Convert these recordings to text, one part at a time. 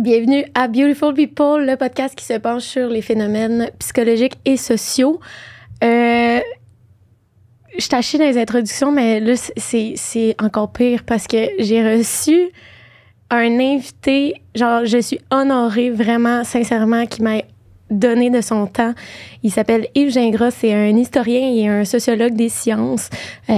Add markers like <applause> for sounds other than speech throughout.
Bienvenue à Beautiful People, le podcast qui se penche sur les phénomènes psychologiques et sociaux. Euh, je tâchais dans les introductions, mais là, c'est encore pire parce que j'ai reçu un invité, genre, je suis honorée vraiment, sincèrement, qui m'a donné de son temps. Il s'appelle Yves Gingras, c'est un historien et un sociologue des sciences. Euh,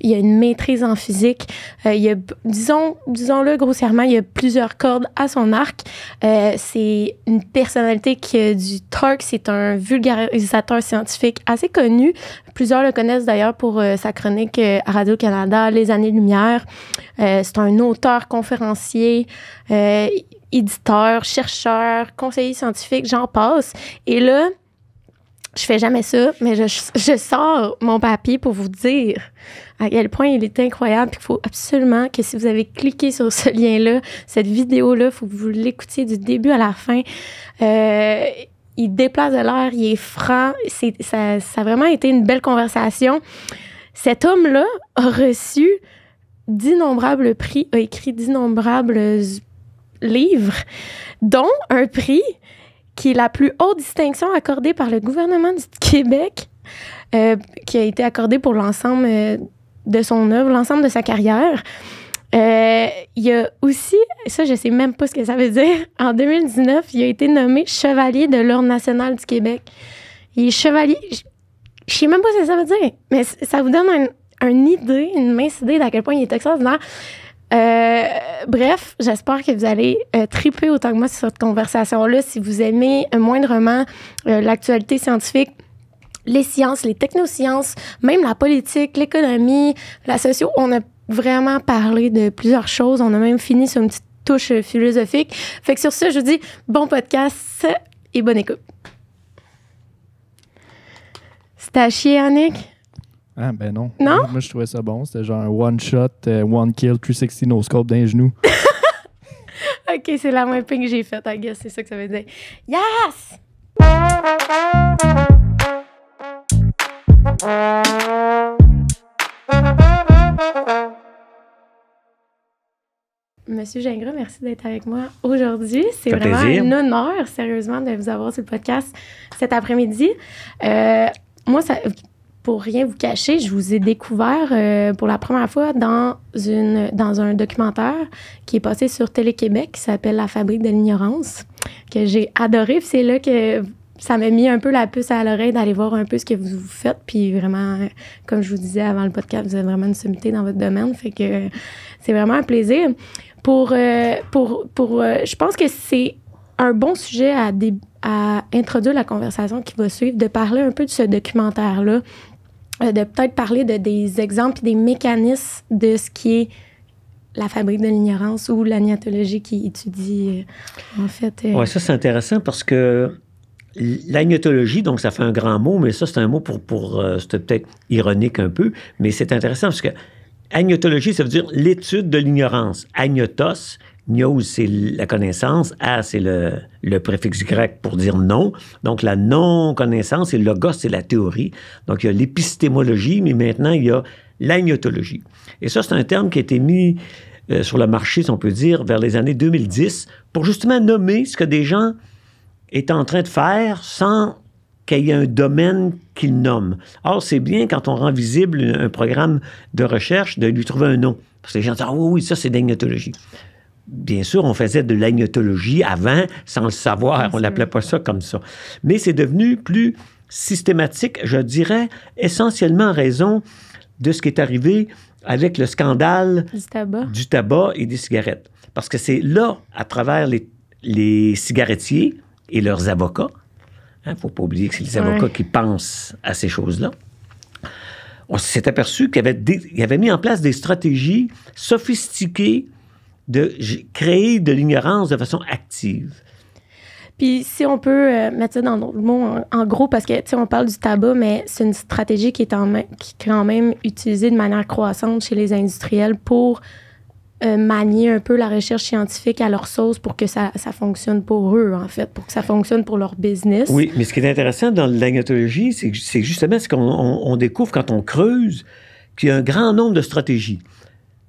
il, a, une maîtrise en physique. Euh, il a, disons, disons-le grossièrement, il a plusieurs cordes à son arc. Euh, c'est une personnalité qui a du torque. C'est un vulgarisateur scientifique assez connu. Plusieurs le connaissent d'ailleurs pour euh, sa chronique Radio-Canada, Les années-lumière. c'est un auteur conférencier. il éditeur, chercheur, conseiller scientifique, j'en passe. Et là, je fais jamais ça, mais je, sors mon papier pour vous dire à quel point il est incroyable. il faut absolument que si vous avez cliqué sur ce lien-là, cette vidéo-là, il faut que vous l'écoutiez du début à la fin. Euh, il déplace de l'air, il est franc. C'est, ça, ça a vraiment été une belle conversation. Cet homme-là a reçu d'innombrables prix, a écrit d'innombrables livres, dont un prix qui est la plus haute distinction accordée par le gouvernement du Québec, euh, qui a été accordée pour l'ensemble euh, de son œuvre, l'ensemble de sa carrière. Euh, il y a aussi, ça je sais même pas ce que ça veut dire, <laughs> en 2019, il a été nommé Chevalier de l'Ordre national du Québec. Il est chevalier, je, ne sais même pas ce que ça veut dire, mais ça vous donne un, une idée, une mince idée d'à quel point il est extraordinaire. Euh, bref, j'espère que vous allez euh, triper autant que moi sur cette conversation-là. Si vous aimez moindrement euh, l'actualité scientifique, les sciences, les technosciences, même la politique, l'économie, la socio, on a vraiment parlé de plusieurs choses. On a même fini sur une petite touche philosophique. Fait que sur ce, je vous dis bon podcast et bonne écoute. C'était à chier, Annick? Hein, ah, ben non. Non? Moi, je trouvais ça bon. C'était genre un one-shot, euh, one-kill, 360 no-scope d'un genou. <laughs> OK, c'est la moins ping que j'ai faite, à guess. C'est ça que ça veut dire. Yes! Monsieur Gingras, merci d'être avec moi aujourd'hui. C'est vraiment un honneur, sérieusement, de vous avoir sur le podcast cet après-midi. Euh, moi, ça, pour rien vous cacher, je vous ai découvert euh, pour la première fois dans, une, dans un documentaire qui est passé sur Télé-Québec qui s'appelle La fabrique de l'ignorance, que j'ai adoré. C'est là que ça m'a mis un peu la puce à l'oreille d'aller voir un peu ce que vous faites. Puis vraiment, comme je vous disais avant le podcast, vous êtes vraiment une sommité dans votre domaine. Fait que c'est vraiment un plaisir. Pour, euh, pour, pour euh, je pense que c'est un bon sujet à, à introduire la conversation qui va suivre, de parler un peu de ce documentaire-là, euh, de peut-être parler de des exemples et des mécanismes de ce qui est la fabrique de l'ignorance ou l'agnatologie qui étudie, euh, en fait. Euh, oui, ça, c'est intéressant parce que L'agnotologie, donc ça fait un grand mot, mais ça c'est un mot pour, pour c'était peut-être ironique un peu, mais c'est intéressant parce que agnotologie, ça veut dire l'étude de l'ignorance. Agnotos, « Gnose », c'est la connaissance. A, c'est le, préfixe grec pour dire non. Donc, la non-connaissance et logos, c'est la théorie. Donc, il y a l'épistémologie, mais maintenant, il y a l'agnotologie. Et ça, c'est un terme qui a été mis euh, sur le marché, si on peut dire, vers les années 2010 pour justement nommer ce que des gens étaient en train de faire sans qu'il y ait un domaine qu'ils nomment. Or, c'est bien quand on rend visible un programme de recherche de lui trouver un nom. Parce que les gens disent ah oui, ça c'est l'agnotologie » bien sûr, on faisait de l'agnotologie avant, sans le savoir. on l'appelait pas ça comme ça. Mais c'est devenu plus systématique, je dirais, essentiellement en raison de ce qui est arrivé avec le scandale du tabac, et des cigarettes. Parce que c'est là, à travers les, les cigarettiers et leurs avocats, il hein, ne faut pas oublier que c'est les avocats qui pensent à ces choses-là, on s'est aperçu qu'il y, avait avait mis en place des stratégies sophistiquées de créer de l'ignorance de façon active. Puis si on peut euh, mettre ça dans le mot en, gros, parce que, tu on parle du tabac, mais c'est une stratégie qui est, qui quand même utilisée de manière croissante chez les industriels pour euh, manier un peu la recherche scientifique à leur sauce pour que ça, fonctionne pour eux, en fait, pour que ça fonctionne pour leur business. Oui, mais ce qui est intéressant dans l'agnotologie, c'est justement ce qu'on découvre quand on creuse qu'il y a un grand nombre de stratégies.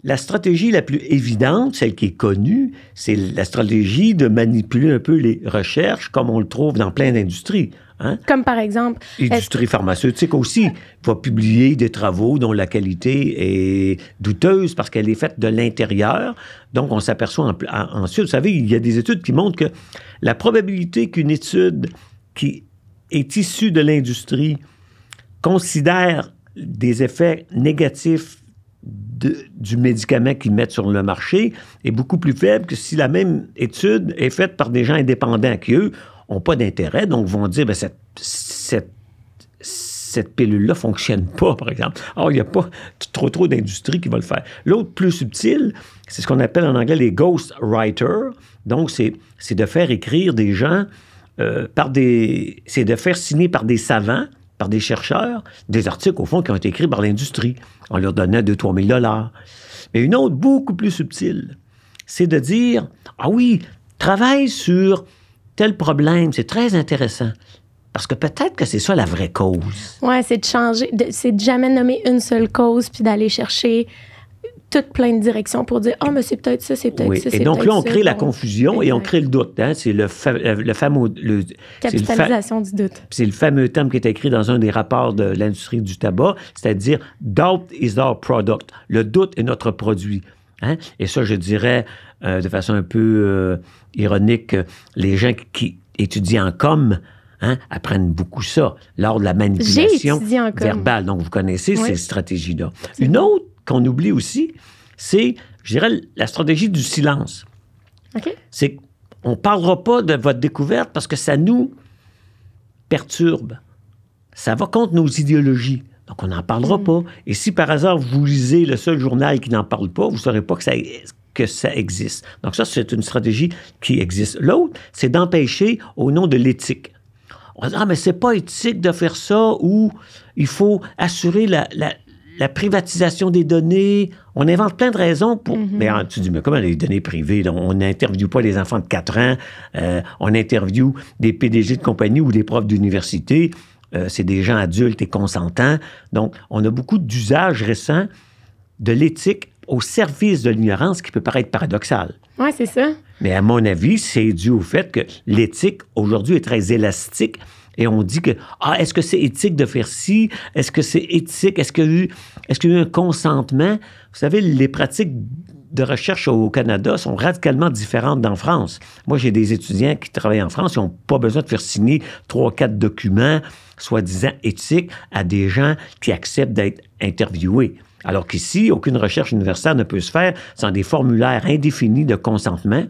La stratégie la plus évidente, celle qui est connue, c'est la stratégie de manipuler un peu les recherches comme on le trouve dans plein d'industries. Hein. Comme par exemple. L'industrie pharmaceutique aussi va publier des travaux dont la qualité est douteuse parce qu'elle est faite de l'intérieur. Donc, on s'aperçoit en, ensuite, vous savez, il y a des études qui montrent que la probabilité qu'une étude qui est issue de l'industrie considère des effets négatifs du médicament qu'ils mettent sur le marché est beaucoup plus faible que si la même étude est faite par des gens indépendants qui, eux, n'ont pas d'intérêt, donc vont dire, bien, cette, cette, pilule-là ne fonctionne pas, par exemple. Or, il n'y a pas trop, trop d'industries qui vont le faire. L'autre plus subtil, c'est ce qu'on appelle en anglais les ghost writers. Donc, c'est de faire écrire des gens euh, par des... C'est de faire signer par des savants par des chercheurs, des articles, au fond, qui ont été écrits par l'industrie, en leur donnant 2-3 000 Mais une autre, beaucoup plus subtile, c'est de dire, ah oui, travaille sur tel problème, c'est très intéressant. Parce que peut-être que c'est ça la vraie cause. Oui, c'est de changer, c'est de jamais nommer une seule cause, puis d'aller chercher toutes plein de directions pour dire, ah, oh, mais c'est peut-être ça, c'est peut-être oui. ça. Et donc là, on crée la confusion et on crée le doute. Hein. C'est le, le fameux. Le... Capitalisation du doute. C'est le fameux terme qui est écrit dans un des rapports de l'industrie du tabac, c'est-à-dire doubt is our product. Le doute est notre produit. Hein. Et ça, je dirais euh, de façon un peu euh, ironique, les gens qui étudient en com, hein, apprennent beaucoup ça lors de la manipulation verbale. Donc, vous connaissez ces stratégies-là. Une autre qu'on oublie aussi, c'est, je dirais, la stratégie du silence. C'est qu'on ne parlera pas de votre découverte parce que ça nous perturbe. Ça va contre nos idéologies. Donc, on n'en parlera mm. pas. Et si par hasard vous lisez le seul journal qui n'en parle pas, vous ne saurez pas que ça, que ça existe. Donc, ça, c'est une stratégie qui existe. L'autre, c'est d'empêcher au nom de l'éthique. On ah, mais c'est pas éthique de faire ça ou il faut assurer la, la privatisation des données. On invente plein de raisons pour. Mhm. Mais hein, tu dis, mais comment les données privées? On n'interviewe pas les enfants de 4 ans, euh, on interview des PDG de compagnie ou des profs d'université. Euh, c'est des gens adultes et consentants. Donc, on a beaucoup d'usages récents de l'éthique au service de l'ignorance qui peut paraître paradoxal. Oui, c'est ça. Mais à mon avis, c'est dû au fait que l'éthique aujourd'hui est très élastique et on dit que ah est-ce que c'est éthique de faire ci est-ce que c'est éthique est-ce que est-ce qu'il y a eu un consentement? Vous savez, les pratiques de recherche au Canada sont radicalement différentes d'en France. Moi, j'ai des étudiants qui travaillent en France, ils n'ont pas besoin de faire signer trois, quatre documents, soi-disant éthiques, à des gens qui acceptent d'être interviewés. Alors qu'ici, aucune recherche universitaire ne peut se faire sans des formulaires indéfinis de consentement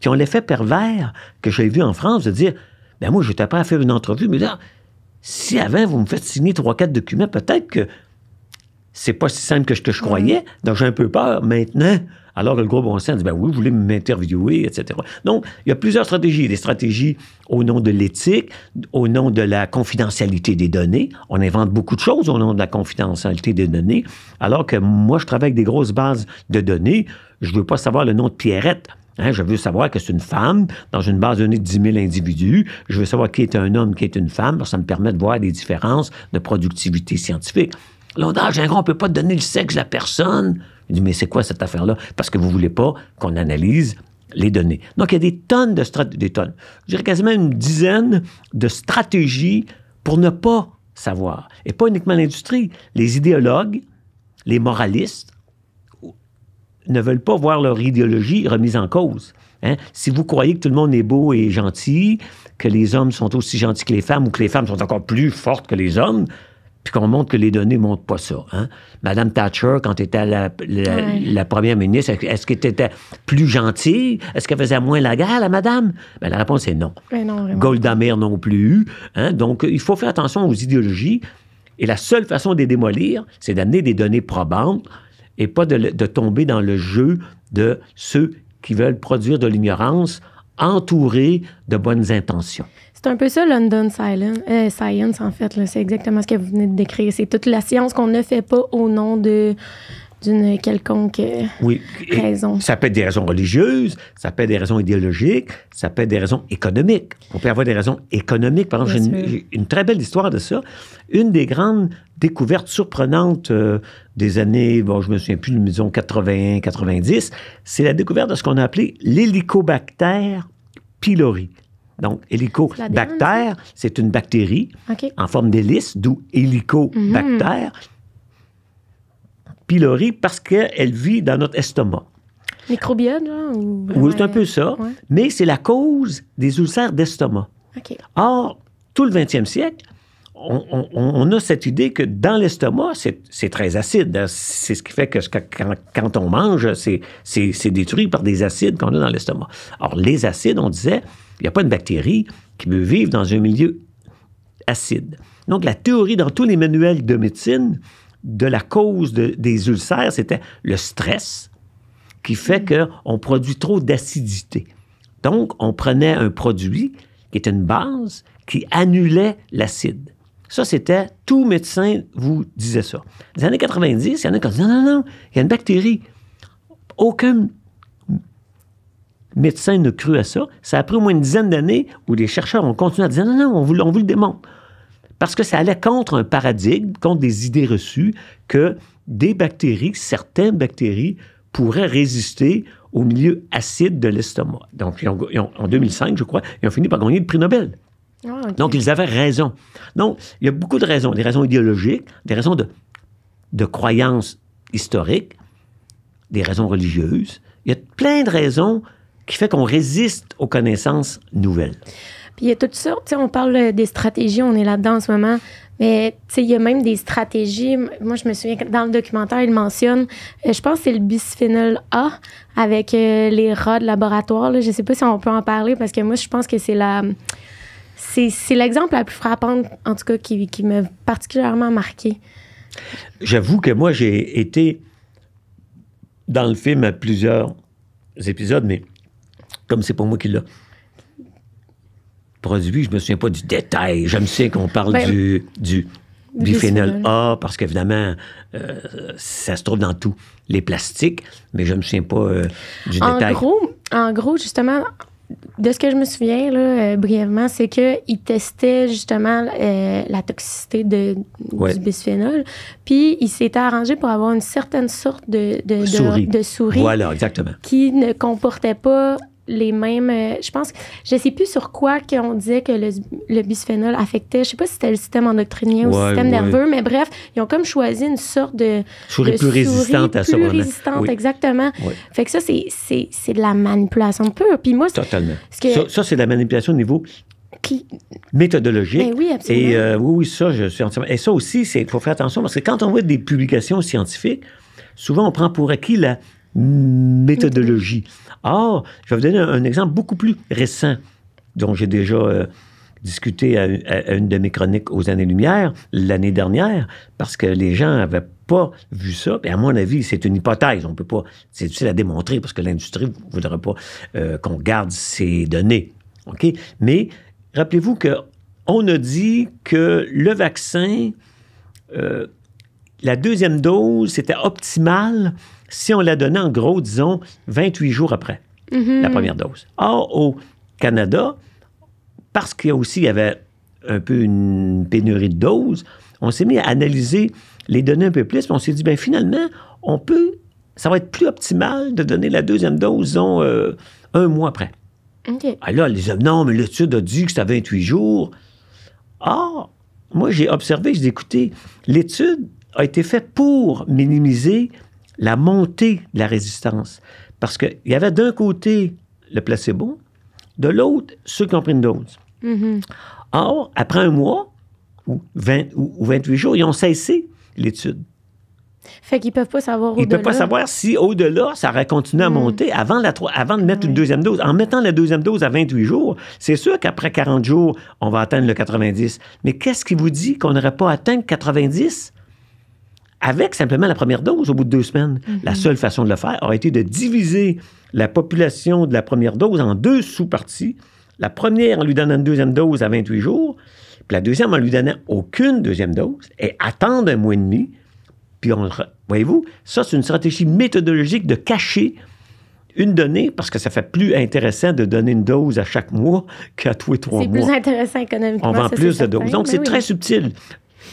qui ont l'effet pervers que j'ai vu en France de dire, ben moi, je n'étais pas à faire une entrevue, mais là, si avant vous me faites signer trois, quatre documents, peut-être que c'est pas si simple que ce que je croyais, donc j'ai un peu peur maintenant. Alors que le gros bon sens dit, ben oui, vous voulez m'interviewer, etc. Donc, il y a plusieurs stratégies. Des stratégies au nom de l'éthique, au nom de la confidentialité des données. On invente beaucoup de choses au nom de la confidentialité des données. Alors que moi, je travaille avec des grosses bases de données. Je veux pas savoir le nom de Pierrette. Hein. je veux savoir que c'est une femme dans une base donnée de 10 000 individus. Je veux savoir qui est un homme, qui est une femme, ça me permet de voir des différences de productivité scientifique. L'autre, ah, on peut pas donner le sexe de la personne. mais c'est quoi cette affaire-là? Parce que vous voulez pas qu'on analyse les données. Donc, il y a des tonnes de stratégies, des tonnes, je dirais quasiment une dizaine de stratégies pour ne pas savoir. Et pas uniquement l'industrie. Les idéologues, les moralistes, ne veulent pas voir leur idéologie remise en cause. Hein. Si vous croyez que tout le monde est beau et gentil, que les hommes sont aussi gentils que les femmes ou que les femmes sont encore plus fortes que les hommes, puis qu'on montre que les données ne montrent pas ça. Hein? Madame Thatcher, quand elle était la, première ministre, est-ce qu'elle était plus gentille? Est-ce qu'elle faisait moins la gare, à madame? Ben, la réponse est non. Ben non non plus. Hein. Donc, il faut faire attention aux idéologies. Et la seule façon de les démolir, c'est d'amener des données probantes et pas de, de tomber dans le jeu de ceux qui veulent produire de l'ignorance entouré de bonnes intentions. C'est un peu ça, London euh, science en fait. C'est exactement ce que vous venez de décrire. C'est toute la science qu'on ne fait pas au nom de d'une quelconque euh, oui. raison. Ça peut être des raisons religieuses, ça peut être des raisons idéologiques, ça peut être des raisons économiques. On peut avoir des raisons économiques. Par exemple, j'ai une, très belle histoire de ça. Une des grandes découvertes surprenantes euh, des années, bon, je me souviens plus, disons 80 90, c'est la découverte de ce qu'on a appelé l'hélicobactère pylori. Donc, hélicobactère, c'est une bactérie en forme d'hélice, d'où hélicobactère. Mm-hmm pylori parce qu'elle vit dans notre estomac. Microbiote, là? Oui, c'est un peu ça. Mais c'est la cause des ulcères d'estomac. Or, tout le 20e siècle, on, a cette idée que dans l'estomac, c'est très acide. C'est ce qui fait que quand, on mange, c'est détruit par des acides qu'on a dans l'estomac. Or, les acides, on disait, il n'y a pas de bactérie qui peut vivre dans un milieu acide. Donc, la théorie dans tous les manuels de médecine, de la cause des ulcères, c'était le stress qui fait mm. qu'on produit trop d'acidité. Donc, on prenait un produit qui était une base qui annulait l'acide. Ça, c'était tout médecin vous disait ça. Dans les années 90, il y en a qui ont dit non, non, non, il y a une bactérie. Aucun médecin ne crut à ça. Ça a pris au moins une dizaine d'années où les chercheurs ont continué à dire non, non, on on vous le démontre parce que ça allait contre un paradigme, contre des idées reçues que des bactéries, certaines bactéries, pourraient résister au milieu acide de l'estomac. Donc, en 2005, je crois, ils ont fini par gagner le prix Nobel. Ah, Donc, ils avaient raison. Donc, il y a beaucoup de raisons, des raisons idéologiques, des raisons de, de croyances historiques, des raisons religieuses. Il y a plein de raisons qui font qu'on résiste aux connaissances nouvelles il y a toutes sortes, on parle euh, des stratégies, on est là-dedans en ce moment. Mais il y a même des stratégies. Moi, je me souviens que dans le documentaire, il mentionne, euh, je pense que c'est le bisphénol A avec euh, les rats de laboratoire. Je ne sais pas si on peut en parler parce que moi, je pense que c'est la. C'est l'exemple la plus frappante, en tout cas, qui, qui m'a particulièrement marqué. J'avoue que moi, j'ai été dans le film à plusieurs épisodes, mais comme c'est pas moi qui l'a produit, je me souviens pas du détail. Je me sais qu'on parle ben, du, du biphénol A, parce qu'évidemment, euh, ça se trouve dans tous les plastiques, mais je me souviens pas euh, du en détail. Gros, en gros, justement, de ce que je me souviens, euh, brièvement, c'est qu'ils testaient justement la toxicité de, du bisphénol. Puis, ils s'étaient arrangés pour avoir une certaine sorte de, de, souris. souris. exactement. Qui ne comportait pas les mêmes. Euh, je pense, je sais plus sur quoi qu'on disait que le, bisphénol affectait. Je ne sais pas si c'était le système endocrinien ou le système nerveux, mais bref, ils ont comme choisi une sorte de souris plus résistante à ça. exactement. Fait que ça, c'est de la manipulation pure. Puis moi, totalement. ça, c'est de la manipulation au niveau méthodologique. Ben oui, absolument. Euh, oui, oui, ça, je suis entièrement. Et ça aussi, il faut faire attention parce que quand on voit des publications scientifiques, souvent on prend pour acquis la, méthodologie. Or, je vais vous donner un, exemple beaucoup plus récent dont j'ai déjà euh, discuté à, une de mes chroniques aux Années-Lumière l'année dernière, parce que les gens n'avaient pas vu ça. Et à mon avis, c'est une hypothèse. On peut pas. C'est difficile à démontrer parce que l'industrie ne voudrait pas euh, qu'on garde ces données. OK? Mais rappelez-vous que on a dit que le vaccin, euh, la deuxième dose, c'était optimal si on la donnait en gros, disons, 28 jours après mhm. la première dose. Or, au Canada, parce qu'il y a aussi avait un peu une pénurie de doses, on s'est mis à analyser les données un peu plus, puis on s'est dit, bien finalement, on peut, ça va être plus optimal de donner la deuxième dose, disons, euh, un mois après. Alors, ah, les hommes, non, mais l'étude a dit que c'était 28 jours. Or, moi, j'ai observé, j'ai écouté, l'étude a été faite pour minimiser la montée de la résistance. Parce qu'il y avait d'un côté le placebo, de l'autre, ceux qui ont pris une dose. Mm-hmm. Or, après un mois ou, 20, ou 28 jours, ils ont cessé l'étude. Fait qu'ils ne peuvent pas savoir au-delà. Ils ne peuvent pas savoir si au-delà, ça aurait continué à mm. monter avant, la, avant de mettre une deuxième dose. En mettant la deuxième dose à 28 jours, c'est sûr qu'après 40 jours, on va atteindre le 90. Mais qu'est-ce qui vous dit qu'on n'aurait pas atteint le 90 avec simplement la première dose au bout de deux semaines. Mm-hmm. La seule façon de le faire aurait été de diviser la population de la première dose en deux sous-parties. La première en lui donnant une deuxième dose à 28 jours, puis la deuxième en lui donnant aucune deuxième dose et attendre un mois et demi. Puis on Voyez-vous, ça, c'est une stratégie méthodologique de cacher une donnée parce que ça fait plus intéressant de donner une dose à chaque mois <laughs> qu'à tous les trois mois. C'est plus intéressant économiquement. On vend plus de doses. Donc, c'est très subtil.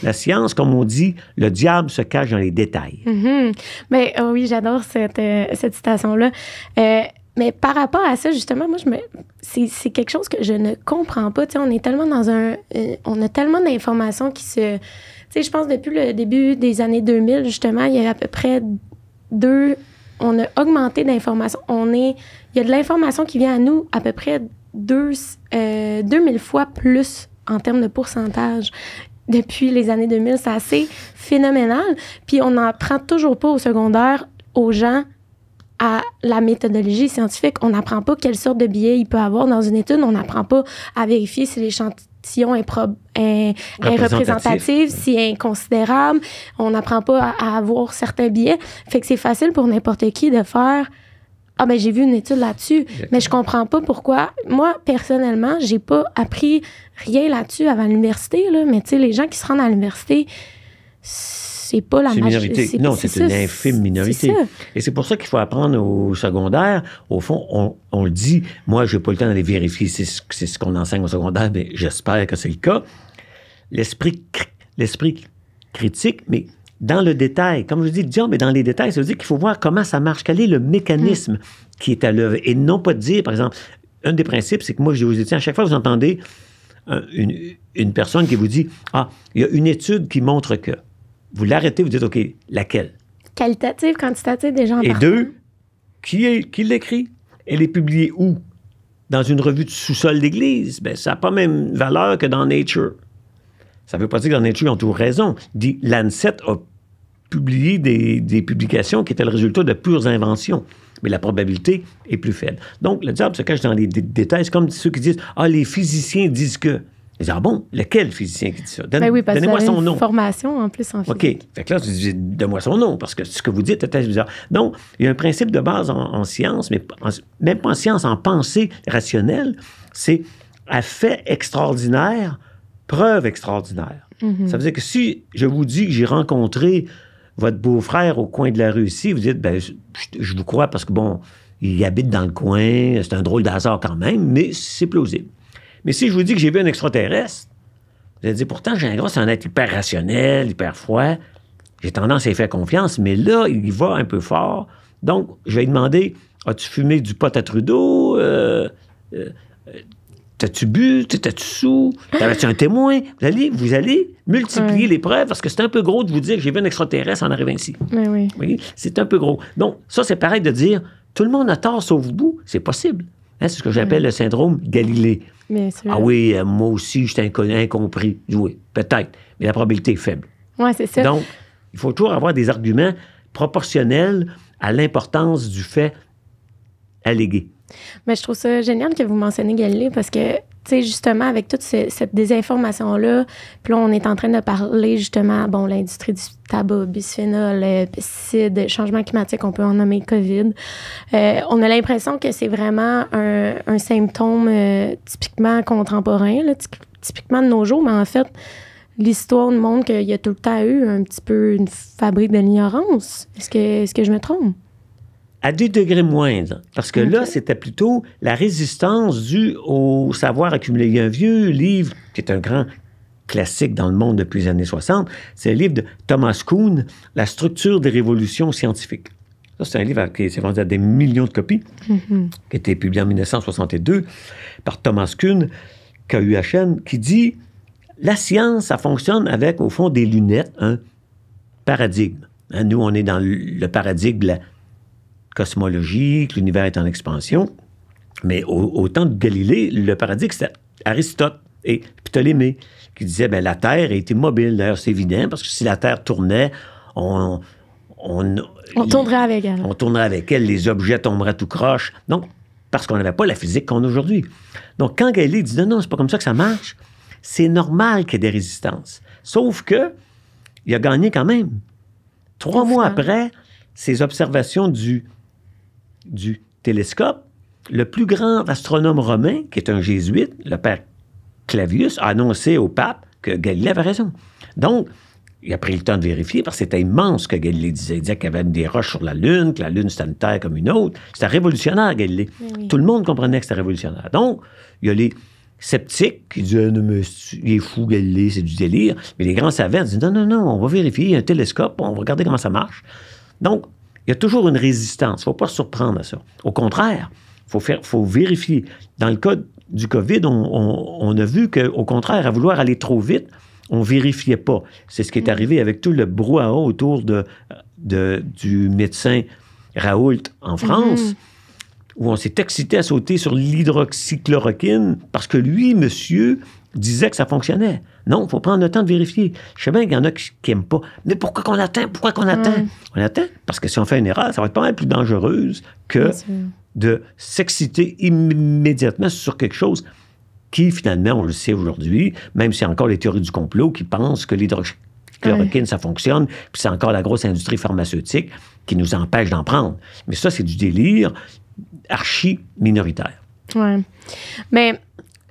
La science, comme on dit, le diable se cache dans les détails. Mhm. Mais oh oui, j'adore cette, euh, citation-là. Euh, mais par rapport à ça, justement, moi, je me, c'est, quelque chose que je ne comprends pas. Tu sais, on est tellement dans un, euh, on a tellement d'informations qui se, tu sais, je pense depuis le début des années 2000, justement, il y a à peu près deux, on a augmenté d'informations. On est, il y a de l'information qui vient à nous à peu près deux, 2000 fois plus en termes de pourcentage depuis les années 2000. C'est assez phénoménal. Puis on n'apprend toujours pas au secondaire aux gens à la méthodologie scientifique. On n'apprend pas quelle sorte de biais il peut avoir dans une étude. On n'apprend pas à vérifier si l'échantillon est, est, est, représentatif, si est inconsidérable. On n'apprend pas à, avoir certains biais. Fait que c'est facile pour n'importe qui de faire ah ben j'ai vu une étude là-dessus, mais je comprends pas pourquoi. Moi personnellement, j'ai pas appris rien là-dessus avant l'université là, mais tu sais les gens qui se rendent à l'université c'est pas la majorité. Non, c'est une infime minorité. Et c'est pour ça qu'il faut apprendre au secondaire. Au fond, on, le dit. Moi, j'ai pas le temps d'aller vérifier si c'est ce qu'on enseigne au secondaire, mais j'espère que c'est le cas. L'esprit, l'esprit critique, mais dans le détail. Comme je dis, Dion, mais dans les détails. Ça veut dire qu'il faut voir comment ça marche, quel est le mécanisme hmm. qui est à l'œuvre. Et non pas dire, par exemple, un des principes, c'est que moi, je vous dis, à chaque fois que vous entendez une, personne qui vous dit Ah, il y a une étude qui montre que. Vous l'arrêtez, vous dites OK, laquelle Qualitative, quantitative, déjà en Et deux, qui, qui l'écrit Elle est publiée où Dans une revue de sous-sol d'église ben, Ça n'a pas même valeur que dans Nature. Ça ne veut pas dire que dans Nature, ils ont toujours raison. Dit Lancet a publier des, publications qui étaient le résultat de pures inventions. Mais la probabilité est plus faible. Donc, le diable se cache dans les détails. C'est comme ceux qui disent Ah, les physiciens disent que. Ils disent, ah bon, lequel physicien qui dit ça? Ben donnez-moi son nom. formation en plus en OK. Fait que là, je dis, donne-moi son nom, parce que ce que vous dites est bizarre. Donc, il y a un principe de base en, science, mais même pas en science, en pensée rationnelle, c'est à fait extraordinaire, preuve extraordinaire. Mm-hmm. Ça veut dire que si je vous dis que j'ai rencontré votre beau-frère au coin de la rue ici, vous dites, ben, je, vous crois parce que, bon, il habite dans le coin, c'est un drôle d'hasard quand même, mais c'est plausible. Mais si je vous dis que j'ai vu un extraterrestre, vous allez dire, pourtant, j'ai c'est un être hyper rationnel, hyper froid, j'ai tendance à y faire confiance, mais là, il va un peu fort. Donc, je vais lui demander, as-tu fumé du pot à Trudeau? Euh, euh, T'as-tu bu? tas tu sous? T'avais-tu un témoin? Vous allez, multiplier les preuves parce que c'est un peu gros de vous dire que j'ai vu un extraterrestre en arrivant ici. oui. c'est un peu gros. Donc, ça, c'est pareil de dire tout le monde a tort sauf vous. C'est possible. Hein, c'est ce que j'appelle le syndrome Galilée. Ah oui, euh, moi aussi, je suis incompris. Oui, peut-être. Mais la probabilité est faible. Oui, c'est ça. Donc, il faut toujours avoir des arguments proportionnels à l'importance du fait allégué. Mais je trouve ça génial que vous mentionnez Galilée parce que, tu sais, justement, avec toute cette désinformation-là, puis on est en train de parler justement, bon, l'industrie du tabac, bisphénol, euh, pesticides, changement climatique, on peut en nommer COVID. Euh, on a l'impression que c'est vraiment un, symptôme euh, typiquement contemporain, typiquement de nos jours, mais en fait, l'histoire nous montre qu'il y a tout le temps eu un petit peu une fabrique de l'ignorance. Est-ce que, est-ce que je me trompe? à des degrés moindres. Hein, parce que là, c'était plutôt la résistance due au savoir accumulé. Il y a un vieux livre qui est un grand classique dans le monde depuis les années 60, c'est le livre de Thomas Kuhn, La structure des révolutions scientifiques. c'est un livre qui s'est vendu à des millions de copies, mhm. qui a été publié en 1962 par Thomas Kuhn, KUHN, qui dit La science, ça fonctionne avec, au fond, des lunettes, un paradigme. Hein, nous, on est dans le paradigme de cosmologie, l'univers est en expansion. Mais au, temps de Galilée, le paradigme, c'était Aristote et Ptolémée qui disaient que ben, la Terre était mobile. D'ailleurs, c'est évident parce que si la Terre tournait, on on, tournerait avec elle. On tournerait avec elle, les objets tomberaient tout croche. Donc parce qu'on n'avait pas la physique qu'on a aujourd'hui. Donc quand Galilée dit non non, c'est pas comme ça que ça marche, c'est normal qu'il y ait des résistances. Sauf que il a gagné quand même. Trois mois après, ses observations du du télescope, le plus grand astronome romain, qui est un jésuite, le père Clavius, a annoncé au pape que Galilée avait raison. Donc, il a pris le temps de vérifier parce que c'était immense ce que Galilée disait. Il disait qu'il y avait des roches sur la Lune, que la Lune c'était une Terre comme une autre. C'était révolutionnaire, Galilée. Tout le monde comprenait que c'était révolutionnaire. Donc, il y a les sceptiques qui disaient ah, il est fou, Galilée, c'est du délire. Mais les grands savants disaient non, non, non, on va vérifier, un télescope, on va regarder comment ça marche. Donc, il y a toujours une résistance. Il ne faut pas se surprendre à ça. Au contraire, il faut, faut vérifier. Dans le cas du COVID, on, on, a vu qu'au contraire, à vouloir aller trop vite, on ne vérifiait pas. C'est ce qui est mm. arrivé avec tout le brouhaha autour de, du médecin Raoult en France, mm-hmm. où on s'est excité à sauter sur l'hydroxychloroquine parce que lui, monsieur, disait que ça fonctionnait. Non, il faut prendre le temps de vérifier. Je sais bien qu'il y en a qui n'aiment pas. Mais pourquoi qu'on attend? Pourquoi qu'on attend? On attend parce que si on fait une erreur, ça va être pas mal plus dangereuse que de s'exciter immédiatement sur quelque chose qui, finalement, on le sait aujourd'hui, même si encore les théories du complot qui pensent que l'hydrochloroquine, ça fonctionne, puis c'est encore la grosse industrie pharmaceutique qui nous empêche d'en prendre. Mais ça, c'est du délire archi minoritaire. Oui. Mais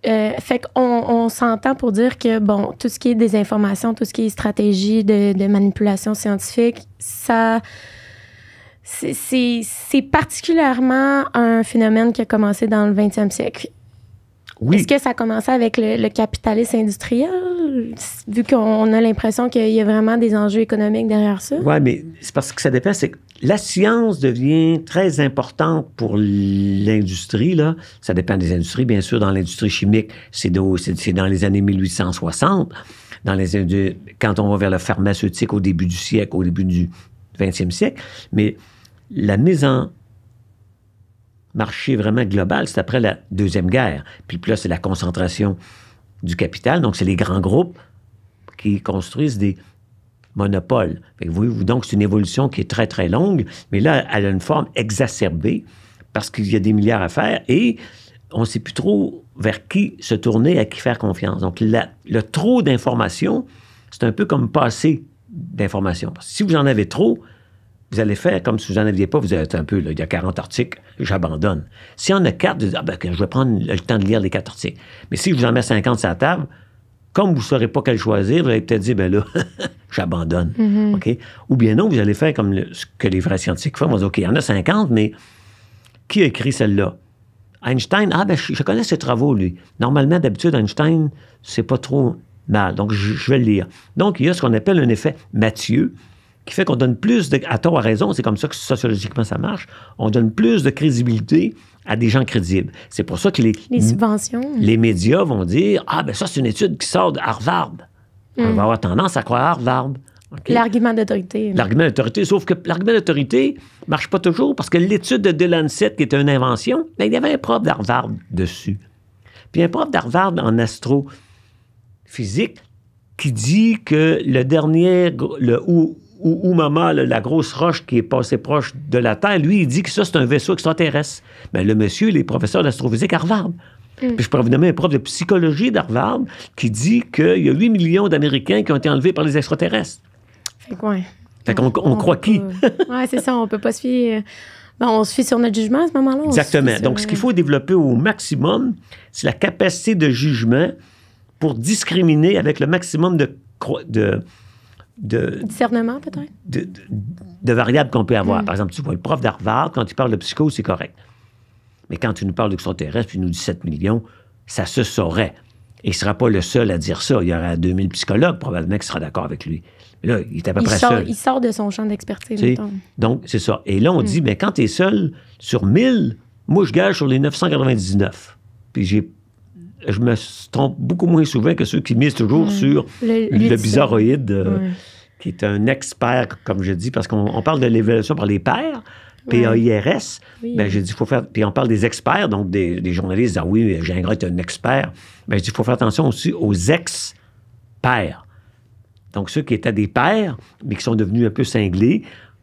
euh, fait qu'on s'entend pour dire que, bon, tout ce qui est des informations, tout ce qui est stratégie de, manipulation scientifique, ça. C'est particulièrement un phénomène qui a commencé dans le 20e siècle. Oui. Est-ce que ça a commencé avec le, capitalisme industriel, vu qu'on a l'impression qu'il y a vraiment des enjeux économiques derrière ça? Oui, mais c'est parce que ça dépend. C'est la science devient très importante pour l'industrie. Là. Ça dépend des industries, bien sûr. Dans l'industrie chimique, c'est, dans les années 1860. Dans les, quand on va vers le pharmaceutique au début du siècle, au début du 20e siècle. Mais la mise en marché vraiment global, c'est après la Deuxième Guerre. Puis là, c'est la concentration du capital. Donc, c'est les grands groupes qui construisent des monopole. Vous, donc, c'est une évolution qui est très, très longue, mais là, elle a une forme exacerbée parce qu'il y a des milliards à faire et on ne sait plus trop vers qui se tourner, à qui faire confiance. Donc, le trop d'informations, c'est un peu comme passer d'informations. Si vous en avez trop, vous allez faire comme si vous n'en aviez pas, vous êtes un peu, il y a 40 articles, j'abandonne. Si on a 4, vous ah, ben, je vais prendre le temps de lire les 4 articles. Mais si je vous en mets 50 sur la table, comme vous ne saurez pas quel choisir, vous allez peut-être dire, ben là, <laughs> j'abandonne. Mm-hmm. Ou bien non, vous allez faire comme ce que les vrais scientifiques font. Vous dire, OK, il y en a 50, mais qui a écrit celle-là? Einstein, ah ben je, connais ses travaux, lui. Normalement, d'habitude, Einstein, c'est pas trop mal. Donc, je, vais le lire. Donc, il y a ce qu'on appelle un effet Mathieu, qui fait qu'on donne plus de. à tort à raison, c'est comme ça que sociologiquement ça marche. On donne plus de crédibilité à des gens crédibles. C'est pour ça que les, les Les médias vont dire Ah, ben ça, c'est une étude qui sort de Harvard. On va hmm. avoir tendance à croire Harvard. L'argument d'autorité. L'argument d'autorité, sauf que l'argument d'autorité ne marche pas toujours parce que l'étude de Delancey, qui était une invention, ben, il y avait un prof d'Harvard dessus. Puis un prof d'Harvard en astrophysique qui dit que le dernier, le ou, maman, la, grosse roche qui est passée proche de la Terre, lui, il dit que ça, c'est un vaisseau extraterrestre. Mais ben, le monsieur, il est professeur d'astrophysique à Harvard. Mm. Puis je pourrais vous nommer un prof de psychologie d'Harvard qui dit qu'il y a 8 millions d'Américains qui ont été enlevés par les extraterrestres. Fait quoi on, croit qui? Ouais, c'est ça, on peut pas se fier... Euh, ben, on se fie sur notre jugement à ce moment-là. Exactement. Donc, ce qu'il faut développer au maximum, c'est la capacité de jugement pour discriminer avec le maximum de, de discernement peut-être de, variables qu'on peut avoir. Mm. Par exemple, tu vois, le prof d'Harvard, quand il parle de psycho, c'est correct. Mais quand tu nous parles d'extraterrestres, puis nous dit 7 millions, ça se saurait. Et il ne sera pas le seul à dire ça. Il y aura 2000 psychologues probablement qui sera d'accord avec lui. là, il est à peu près sort, seul. Il sort de son champ d'expertise. Donc, c'est ça. Et là, on mm. dit, mais quand tu es seul sur 1000, moi, je gage sur les 999. Puis j'ai je me trompe beaucoup moins souvent que ceux qui misent toujours mm. sur le, bizarroïde, euh, qui est un expert, comme je dis, parce qu'on parle de l'évaluation par les pairs. p a ben, j'ai dit, faut faire. Puis on parle des experts, donc des, journalistes. Ah oui, Gingras est un expert. Mais ben, il faut faire attention aussi aux ex-pairs. Donc ceux qui étaient des pairs, mais qui sont devenus un peu cinglés,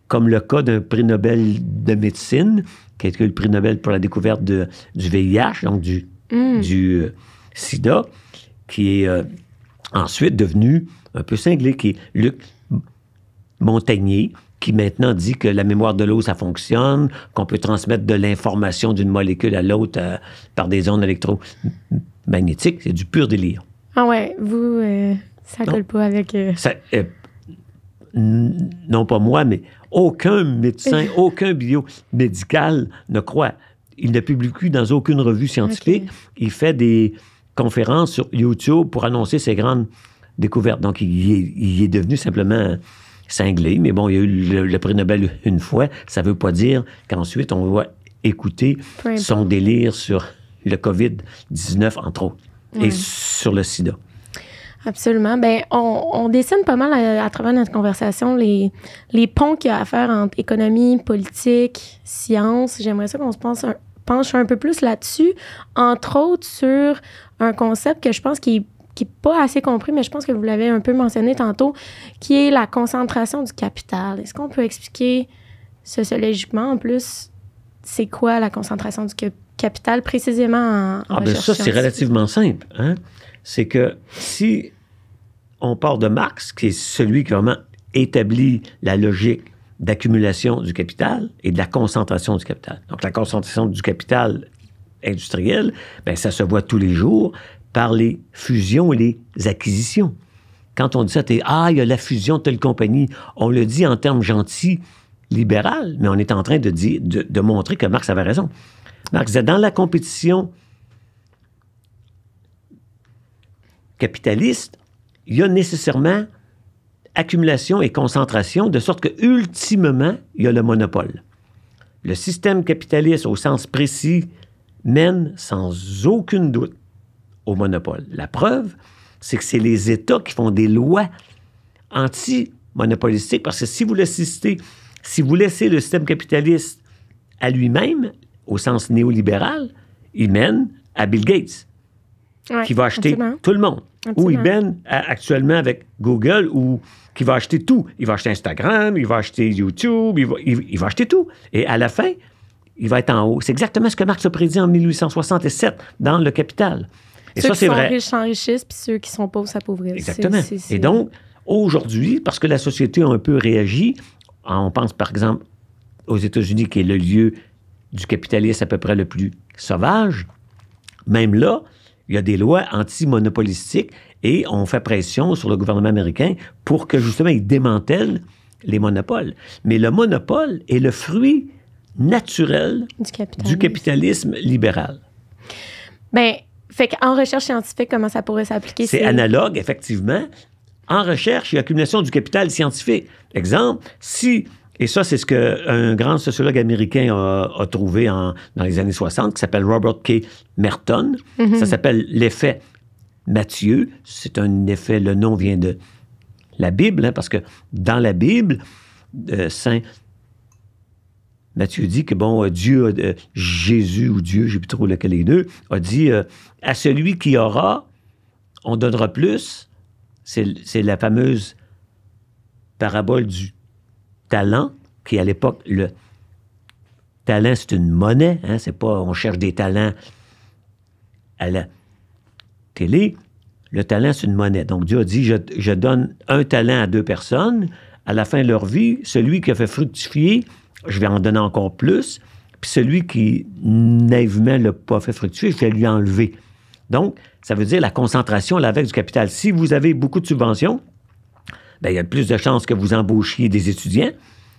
comme le cas d'un prix Nobel de médecine, qui a été le prix Nobel pour la découverte de, du VIH, donc du mm. euh, sida, qui est euh, ensuite devenu un peu cinglé, qui est Luc Montagnier, qui maintenant dit que la mémoire de l'eau, ça fonctionne, qu'on peut transmettre de l'information d'une molécule à l'autre euh, par des ondes électromagnétiques. C'est du pur délire. Ah ouais, vous, euh, ça colle pas avec... non pas moi, mais aucun médecin, <laughs> aucun bio médical ne croit. Il ne publie dans aucune revue scientifique. Il fait des conférence sur YouTube pour annoncer ses grandes découvertes. Donc, il est, devenu simplement cinglé, mais bon, il y a eu le, prix Nobel une fois. Ça ne veut pas dire qu'ensuite, on va écouter son délire sur le COVID-19, entre autres, et sur le sida. Absolument. Ben, on, dessine pas mal euh, à, travers notre conversation les, les ponts qu'il y a à faire entre économie, politique, science. J'aimerais ça qu'on se pense un, suis un peu plus là-dessus, entre autres sur un concept que je pense qui n'est pas assez compris, mais je pense que vous l'avez un peu mentionné tantôt, qui est la concentration du capital. Est-ce qu'on peut expliquer sociologiquement en plus, c'est quoi la concentration du capital précisément en, Ah ben ça, c'est relativement simple. Hein? C'est que si on part de Marx, qui est celui qui vraiment établit la logique d'accumulation du capital et de la concentration du capital. Donc, la concentration du capital industriel, bien, ça se voit tous les jours par les fusions et les acquisitions. Quand on dit ça, es, ah, il y a la fusion de telle compagnie, on le dit en termes gentils, libéral, mais on est en train de, dire, de, de montrer que Marx avait raison. Marx disait, dans la compétition capitaliste, il y a nécessairement accumulation et concentration, de sorte que ultimement, il y a le monopole. Le système capitaliste, au sens précis, mène sans aucun doute au monopole. La preuve, c'est que c'est les États qui font des lois anti-monopolistiques, parce que si vous laissez, si vous laissez le système capitaliste à lui-même, au sens néolibéral, il mène à Bill Gates qui va acheter tout le monde. Oui Ou Iben, euh, actuellement avec Google, ou qui va acheter tout. Il va acheter Instagram, il va acheter YouTube, il va, acheter tout. Et à la fin, il va être en haut. C'est exactement ce que Marx a prédit en 1867 dans Le Capital. Et ça, c'est vrai. Ceux qui sont riches s'enrichissent, puis ceux qui sont pauvres s'appauvrissent. Exactement. Et donc, aujourd'hui, parce que la société a un peu réagi, on pense par exemple aux États-Unis, qui est le lieu du capitalisme à peu près le plus sauvage, même là, il y a des lois anti-monopolistiques et on fait pression sur le gouvernement américain pour que justement il démantèle les monopoles. Mais le monopole est le fruit naturel du capitalisme, libéral. Bien, fait en recherche scientifique, comment ça pourrait s'appliquer? C'est analogue, effectivement. En recherche et accumulation du capital scientifique. Exemple, si et ça, c'est ce qu'un grand sociologue américain a, trouvé dans les années 60, qui s'appelle Robert K. Merton. Mhm. Ça s'appelle l'effet Matthieu. C'est un effet, le nom vient de la Bible, hein, parce que dans la Bible, euh, Saint Matthieu dit que, bon, euh, Dieu, euh, Jésus ou Dieu, je ne sais plus trop lequel les deux, a dit à celui qui aura, on donnera plus. C'est la fameuse parabole du talent, qui à l'époque, le talent, c'est une monnaie, hein, c'est pas on cherche des talents à la télé. Le talent, c'est une monnaie. Donc Dieu a dit, je, donne un talent à deux personnes. À la fin de leur vie, celui qui a fait fructifier, je vais en donner encore plus. Puis celui qui naïvement l'a pas fait fructifier, je vais lui enlever. Donc, ça veut dire la concentration, l'avec du capital. Si vous avez beaucoup de subventions, ben, il y a plus de chances que vous embauchiez des étudiants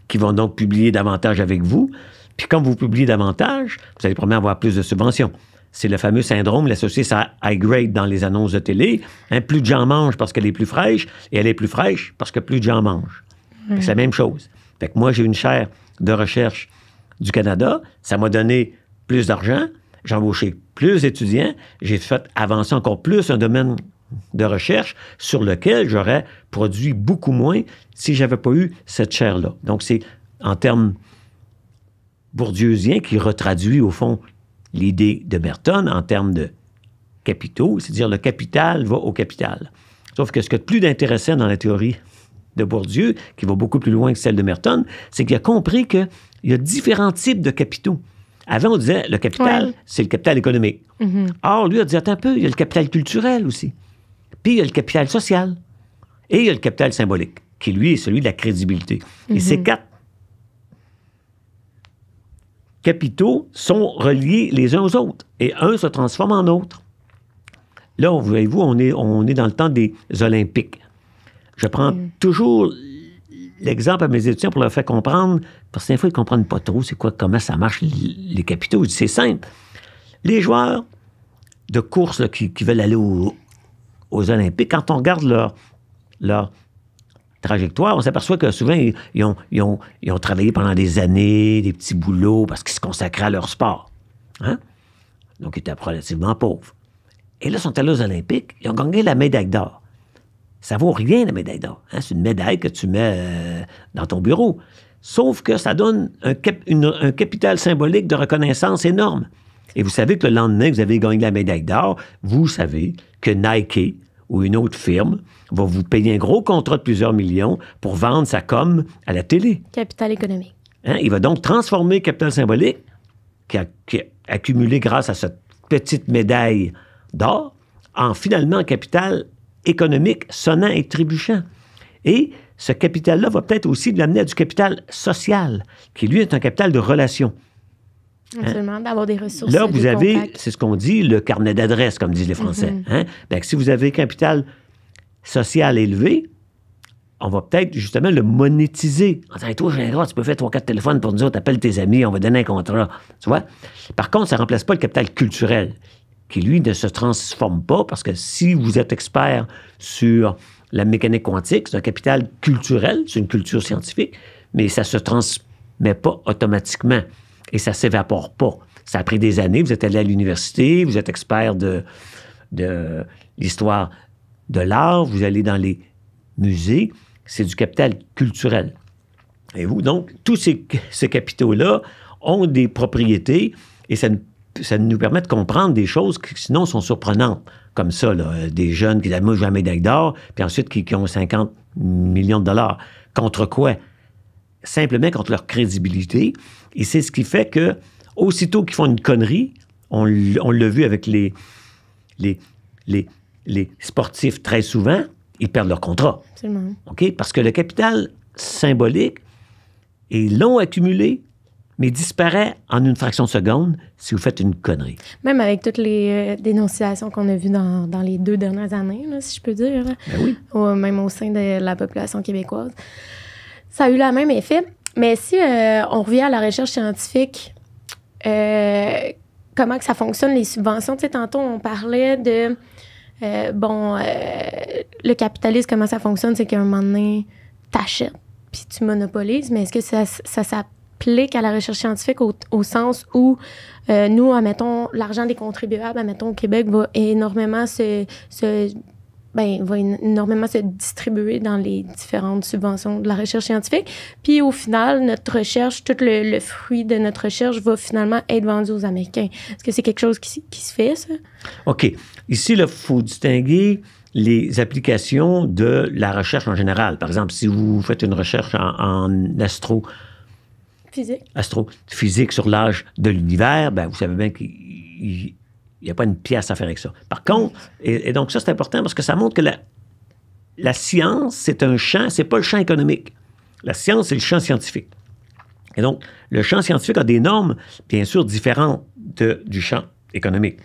qui vont donc publier davantage avec vous. Puis quand vous publiez davantage, vous allez probablement avoir plus de subventions. C'est le fameux syndrome, l'associé à high grade dans les annonces de télé. Hein, plus de gens mangent parce qu'elle est plus fraîche, et elle est plus fraîche parce que plus de gens mangent. C'est la même chose. Fait moi, j'ai une chaire de recherche du Canada. Ça m'a donné plus d'argent. J'ai embauché plus d'étudiants. J'ai fait avancer encore plus un domaine de recherche sur lequel j'aurais produit beaucoup moins si j'avais pas eu cette chair là Donc, c'est en termes bourdieusiens qui retraduit, au fond, l'idée de Merton en termes de capitaux, c'est-à-dire le capital va au capital. Sauf que ce que plus intéressant dans la théorie de Bourdieu, qui va beaucoup plus loin que celle de Merton, c'est qu'il a compris qu'il y a différents types de capitaux. Avant, on disait le capital, c'est le capital économique. Mm-hmm. Or, lui a dit attends un peu, il y a le capital culturel aussi. Puis il y a le capital social et il y a le capital symbolique, qui lui est celui de la crédibilité. Et mhm. ces quatre capitaux sont reliés les uns aux autres et un se transforme en autre. Là, voyez-vous, on est, on est dans le temps des Olympiques. Je prends mhm. toujours l'exemple à mes étudiants pour leur faire comprendre, parce qu'une fois, ils ne comprennent pas trop c'est quoi, comment ça marche, les capitaux. C'est simple. Les joueurs de course qui, veulent aller au, aux Olympiques, quand on regarde leur, leur trajectoire, on s'aperçoit que souvent, ils, ont, travaillé pendant des années, des petits boulots, parce qu'ils se consacraient à leur sport. Hein? Donc, ils étaient relativement pauvres. Et là, ils sont allés aux Olympiques, ils ont gagné la médaille d'or. Ça vaut rien, la médaille d'or. Hein? C'est une médaille que tu mets euh, dans ton bureau. Sauf que ça donne un, un capital symbolique de reconnaissance énorme. Et vous savez que le lendemain que vous avez gagné la médaille d'or, vous savez que Nike ou une autre firme va vous payer un gros contrat de plusieurs millions pour vendre sa com à la télé. Capital économique. Hein? Il va donc transformer capital symbolique qui a, accumulé grâce à cette petite médaille d'or en finalement capital économique sonnant et trébuchant. Et ce capital-là va peut-être aussi l'amener à du capital social, qui lui est un capital de relations. Absolument, d'avoir des ressources. Là, vous avez, c'est ce qu'on dit, le carnet d'adresse, comme disent les Français. Mm-hmm. Hein? Ben, si vous avez capital social élevé, on va peut-être justement le monétiser. En disant, toi, Gérard, tu peux faire trois, quatre téléphones pour dire, autres, tes amis, on va donner un contrat. Tu vois? Par contre, ça ne remplace pas le capital culturel, qui lui ne se transforme pas, parce que si vous êtes expert sur la mécanique quantique, c'est un capital culturel, c'est une culture scientifique, mais ça ne se transmet pas automatiquement et ça s'évapore pas. Ça a pris des années. Vous êtes allé à l'université, vous êtes expert de, de l'histoire de l'art, vous allez dans les musées. C'est du capital culturel. Et vous, donc, tous ces, ces capitaux-là ont des propriétés et ça, ça, nous permet de comprendre des choses qui, sinon, sont surprenantes. Comme ça, là, des jeunes qui disent la ah, jamais d'or, puis ensuite qui ont 50 millions de dollars. Contre quoi Simplement contre leur crédibilité et c'est ce qui fait que, aussitôt qu'ils font une connerie, on, l'a vu avec les, les, les, sportifs très souvent, ils perdent leur contrat. Absolument. OK? Parce que le capital symbolique est long accumulé, mais disparaît en une fraction de seconde si vous faites une connerie. Même avec toutes les euh, dénonciations qu'on a vues dans, les deux dernières années, si je peux dire, ben même au sein de la population québécoise, ça a eu la même effet. Mais si euh, on revient à la recherche scientifique, euh, comment que ça fonctionne, les subventions? Tu sais, tantôt, on parlait de, euh, bon, le capitalisme, comment ça fonctionne, c'est qu'à un moment donné, t'achètes, puis tu monopolises, mais est-ce que ça, s'applique à la recherche scientifique au, sens où nous, admettons, l'argent des contribuables, admettons, au Québec va énormément se ben, va énormément se distribuer dans les différentes subventions de la recherche scientifique. Puis au final, notre recherche, tout le, fruit de notre recherche va finalement être vendu aux Américains. Est-ce que c'est quelque chose qui, se fait, ça? OK. Ici, il faut distinguer les applications de la recherche en général. Par exemple, si vous faites une recherche en, en astro... Physique. Astrophysique sur l'âge de l'univers, ben, vous savez bien qu'il il n'y a pas une pièce à faire avec ça. Par contre, et, donc ça, c'est important parce que ça montre que la, la science, c'est un champ, c'est pas le champ économique. La science, c'est le champ scientifique. Et donc, le champ scientifique a des normes, bien sûr, différentes de, du champ économique.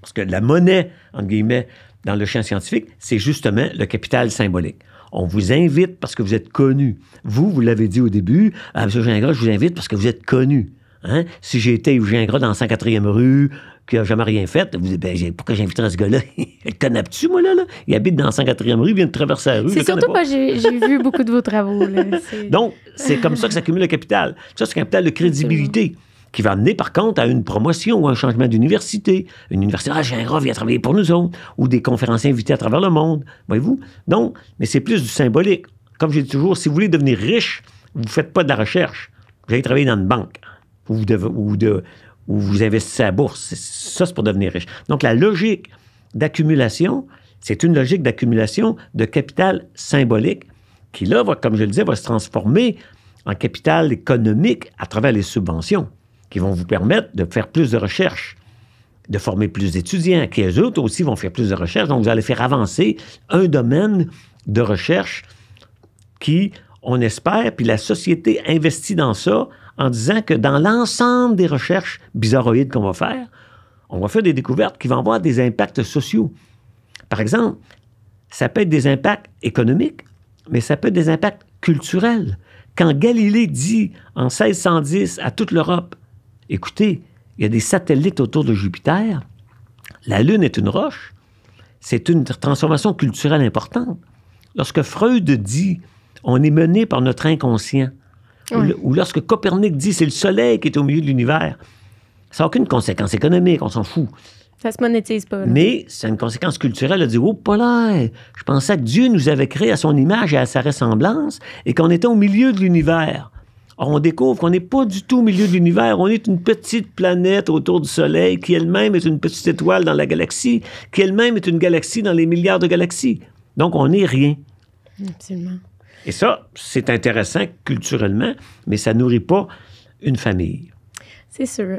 Parce que la monnaie, entre guillemets, dans le champ scientifique, c'est justement le capital symbolique. On vous invite parce que vous êtes connu. Vous, vous l'avez dit au début, à M. Gingras, je vous invite parce que vous êtes connu. Hein? Si j'étais Eugène Gras dans 104e rue, qui n'a jamais rien fait. Vous dites, ben, pourquoi j'inviterais ce gars-là? <laughs> le tu moi, là, Il habite dans 104e rue, il vient de traverser la rue. C'est surtout pas, j'ai vu beaucoup de vos travaux. <laughs> Donc, c'est comme ça que s'accumule le capital. Ça, c'est un capital de crédibilité qui va amener par contre à une promotion ou un changement d'université. Une université, ah, Gérard vient travailler pour nous autres, ou des conférenciers invités à travers le monde, voyez-vous? Donc, mais c'est plus du symbolique. Comme j'ai dis toujours, si vous voulez devenir riche, vous ne faites pas de la recherche. Vous allez travailler dans une banque ou de, ou vous investissez à bourse. Ça, c'est pour devenir riche. Donc, la logique d'accumulation, c'est une logique d'accumulation de capital symbolique qui, là, comme je le disais, va se transformer en capital économique à travers les subventions qui vont vous permettre de faire plus de recherches, de former plus d'étudiants, qui eux autres aussi vont faire plus de recherches. Donc, vous allez faire avancer un domaine de recherche qui, on espère, puis la société investit dans ça en disant que dans l'ensemble des recherches bizarroïdes qu'on va faire, on va faire des découvertes qui vont avoir des impacts sociaux. Par exemple, ça peut être des impacts économiques, mais ça peut être des impacts culturels. Quand Galilée dit en 1610 à toute l'Europe, écoutez, il y a des satellites autour de Jupiter, la Lune est une roche, c'est une transformation culturelle importante. Lorsque Freud dit on est mené par notre inconscient, ou, lorsque Copernic dit c'est le Soleil qui est au milieu de l'univers, ça n'a aucune conséquence économique, on s'en fout. Ça se monétise pas. Mais c'est une conséquence culturelle de dire Oh, je pensais que Dieu nous avait créé à son image et à sa ressemblance et qu'on était au milieu de l'univers. on découvre qu'on n'est pas du tout au milieu de l'univers. On est une petite planète autour du Soleil qui elle-même est une petite étoile dans la galaxie, qui elle-même est une galaxie dans les milliards de galaxies. Donc, on n'est rien. Absolument. Et ça, c'est intéressant culturellement, mais ça nourrit pas une famille. C'est sûr.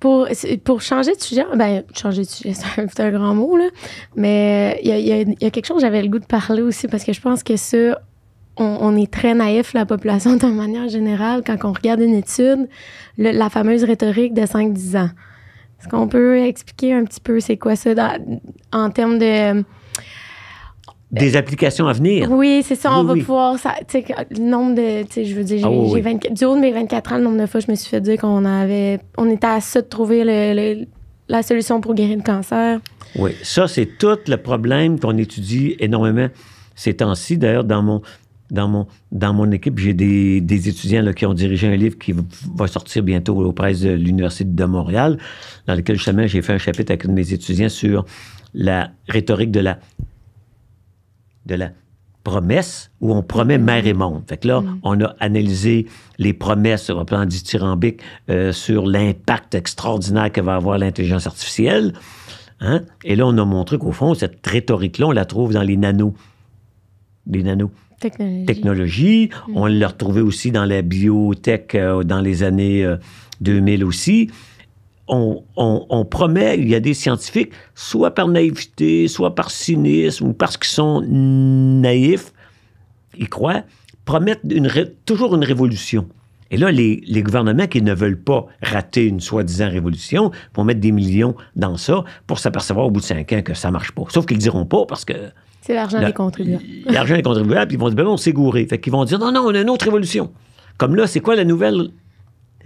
Pour, pour changer de sujet, ben, changer de sujet, <laughs> c'est un, grand mot, là, mais euh, il y a, quelque chose j'avais le goût de parler aussi parce que je pense que ça, on, est très naïf, la population, d'une manière générale, quand on regarde une étude, la fameuse rhétorique de 5-10 ans. Est-ce qu'on peut expliquer un petit peu c'est quoi ça en termes de des euh, applications à venir. Oui, c'est ça. on va pouvoir. le nombre de. Je veux dire, ah du haut de mes 24 ans, le nombre de fois, je me suis fait dire qu'on avait. On était à ça de trouver la solution pour guérir le cancer. Oui, ça, c'est tout le problème qu'on étudie énormément ces temps-ci. D'ailleurs, dans mon, dans mon, dans mon équipe, j'ai des, étudiants qui ont dirigé un livre qui va sortir bientôt aux presses de l'Université de Montréal, dans lequel justement j'ai fait un chapitre avec mes étudiants sur la rhétorique de la de la promesse où on promet mer et monde. Fait que là, mm. on a analysé les promesses sur un plan dithyrambique euh, sur l'impact extraordinaire que va avoir l'intelligence artificielle. Hein. Et là, on a montré qu'au fond, cette rhétorique-là, on la trouve dans les nanos. Les nanos. Technologie. Mm. On l'a retrouvée aussi dans la biotech euh, dans les années 2000 euh, aussi on, promet, il y a des scientifiques, soit par naïveté, soit par cynisme, ou parce qu'ils sont naïfs, ils croient, promettent toujours une révolution. Et là, les, gouvernements qui ne veulent pas rater une soi-disant révolution vont mettre des millions dans ça pour s'apercevoir au bout de cinq ans que ça marche pas. Sauf qu'ils le diront pas parce que... C'est l'argent des contribuables. <laughs> L'argent des contribuables, ils vont dire, ben non, c'est gouré. Fait qu'ils vont dire, non, non, on a une autre révolution. Comme là, c'est quoi la nouvelle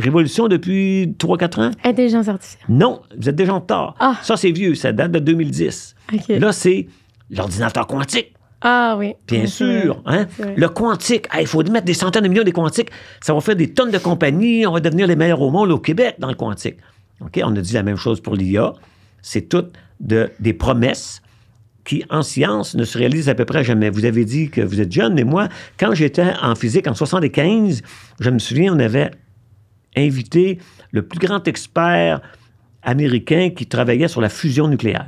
Révolution depuis 3-4 ans? Intelligence artificielle. Non, vous êtes déjà en retard. Ah. Ça, c'est vieux, ça date de 2010. Là, c'est l'ordinateur quantique. Ah oui. Bien sûr. Hein? Le quantique, il faut mettre des centaines de millions de quantiques. Ça va faire des tonnes de compagnies. On va devenir les meilleurs au monde au Québec dans le quantique. OK? On a dit la même chose pour l'IA. C'est toutes de, des promesses qui, en science, ne se réalisent à peu près jamais. Vous avez dit que vous êtes jeune, mais moi, quand j'étais en physique en 75, je me souviens, on avait invité le plus grand expert américain qui travaillait sur la fusion nucléaire.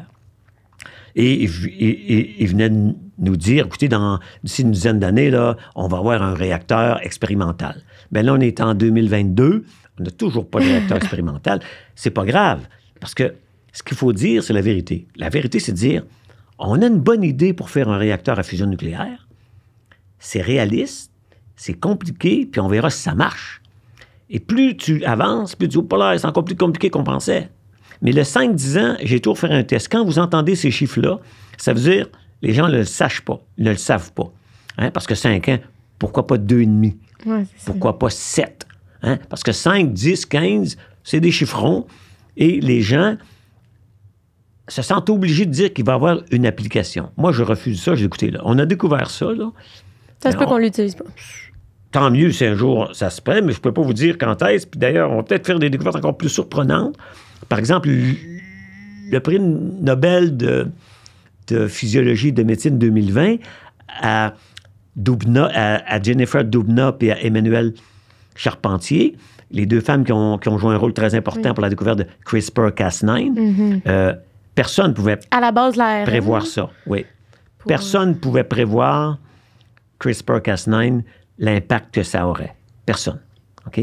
Et il venait nous dire, écoutez, dans d'ici une dizaine d'années, là, on va avoir un réacteur expérimental. Mais ben là, on est en 2022, on n'a toujours pas de réacteur <laughs> expérimental. C'est pas grave, parce que ce qu'il faut dire, c'est la vérité. La vérité, c'est de dire, on a une bonne idée pour faire un réacteur à fusion nucléaire. C'est réaliste, c'est compliqué, puis on verra si ça marche. Et plus tu avances, plus tu dis, oh là, c'est encore plus compliqué qu'on pensait. Mais le 5-10 ans, j'ai toujours fait un test. Quand vous entendez ces chiffres-là, ça veut dire les gens ne le sachent pas, ne le savent pas. Hein? Parce que 5 ans, pourquoi pas 2,5? Ouais, pourquoi pas 7? Hein? Parce que 5, 10, 15, c'est des chiffrons. Et les gens se sentent obligés de dire qu'il va y avoir une application. Moi, je refuse ça. J'ai écouté là. On a découvert ça. Là. Ça se peut qu'on l'utilise pas tant mieux si un jour ça se prête, mais je ne peux pas vous dire quand est-ce. Puis d'ailleurs, on va peut-être faire des découvertes encore plus surprenantes. Par exemple, le prix Nobel de, de physiologie et de médecine 2020 à, Dubna, à, Jennifer Dubna et à Emmanuel Charpentier, les deux femmes qui ont, joué un rôle très important pour la découverte de CRISPR-Cas9. Mhm. Euh, personne ne pouvait prévoir ça. Oui. Personne ne pouvait prévoir CRISPR-Cas9 l'impact que ça aurait. Personne. OK?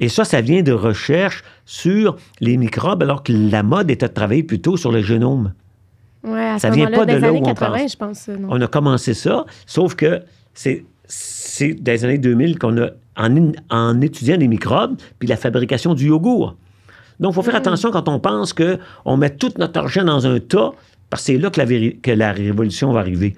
Et ça, ça vient de recherches sur les microbes, alors que la mode était de travailler plutôt sur le génome. ça vient pas de là euh, on a commencé ça, sauf que c'est c'est dans les années 2000 qu'on a, en, étudiant les microbes, puis la fabrication du yogourt. Donc, il faut faire mm-hmm. attention quand on pense qu'on met tout notre argent dans un tas, parce que c'est là que la, que la révolution va arriver.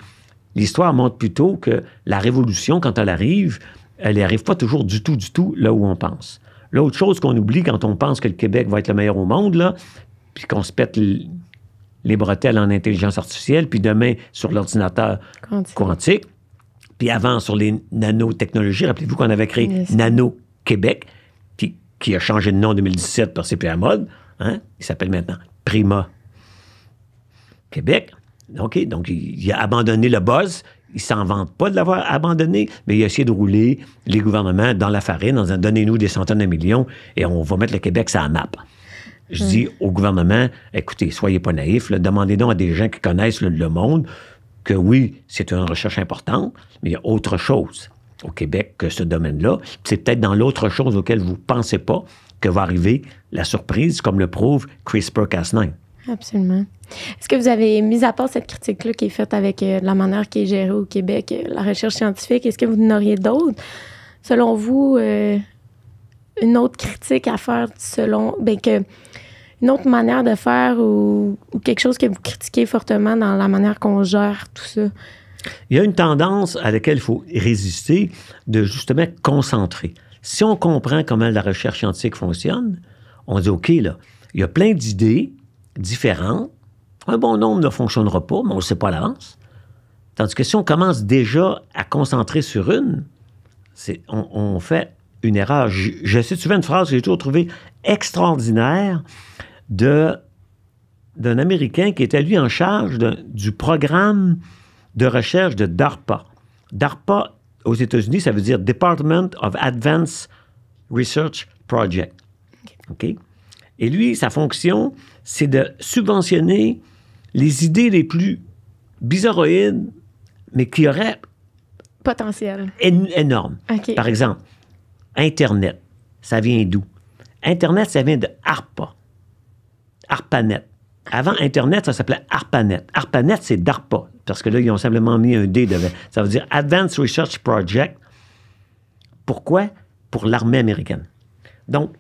L'histoire montre plutôt que la révolution, quand elle arrive, elle n'arrive pas toujours du tout, du tout là où on pense. L'autre chose qu'on oublie quand on pense que le Québec va être le meilleur au monde, là, puis qu'on se pète les bretelles en intelligence artificielle, puis demain sur l'ordinateur quantique. puis avant sur les nanotechnologies. Rappelez-vous qu'on avait créé Nano Québec, qui, a changé de nom en 2017 par que c'est mode. Hein, il s'appelle maintenant Prima Québec. OK, donc il, a abandonné le buzz. Il s'en vante pas de l'avoir abandonné, mais il a essayé de rouler les gouvernements dans la farine en disant donnez-nous des centaines de millions et on va mettre le Québec sur la map. Je hmm. dis au gouvernement, écoutez, soyez pas naïfs, demandez donc à des gens qui connaissent le, monde que oui, c'est une recherche importante, mais il y a autre chose au Québec que ce domaine-là. C'est peut-être dans l'autre chose auquel vous ne pensez pas que va arriver la surprise, comme le prouve CRISPR-Cas9. Absolument. Est-ce que vous avez mis à part cette critique-là qui est faite avec euh, la manière qui est gérée au Québec, euh, la recherche scientifique, est-ce que vous n'auriez d'autres, selon vous, euh, une autre critique à faire selon, ben que une autre manière de faire ou, ou, quelque chose que vous critiquez fortement dans la manière qu'on gère tout ça? Il y a une tendance à laquelle il faut résister de justement concentrer. Si on comprend comment la recherche scientifique fonctionne, on dit OK, là, il y a plein d'idées, différentes. Un bon nombre ne fonctionnera pas, mais on ne sait pas à l'avance. Tandis que si on commence déjà à concentrer sur une, on, on, fait une erreur. Je, sais, tu une phrase que j'ai toujours trouvée extraordinaire d'un Américain qui était, lui, en charge du programme de recherche de DARPA. DARPA, aux États-Unis, ça veut dire Department of Advanced Research Project. ok. Et lui, sa fonction, c'est de subventionner les idées les plus bizarroïdes, mais qui auraient... Potentiel. énorme. Par exemple, Internet, ça vient d'où? Internet, ça vient de ARPA. ARPANET. Avant Internet, ça s'appelait ARPANET. ARPANET, c'est DARPA, parce que là, ils ont simplement mis un D devant. Ça veut dire Advanced Research Project. Pourquoi? Pour l'armée américaine. Donc,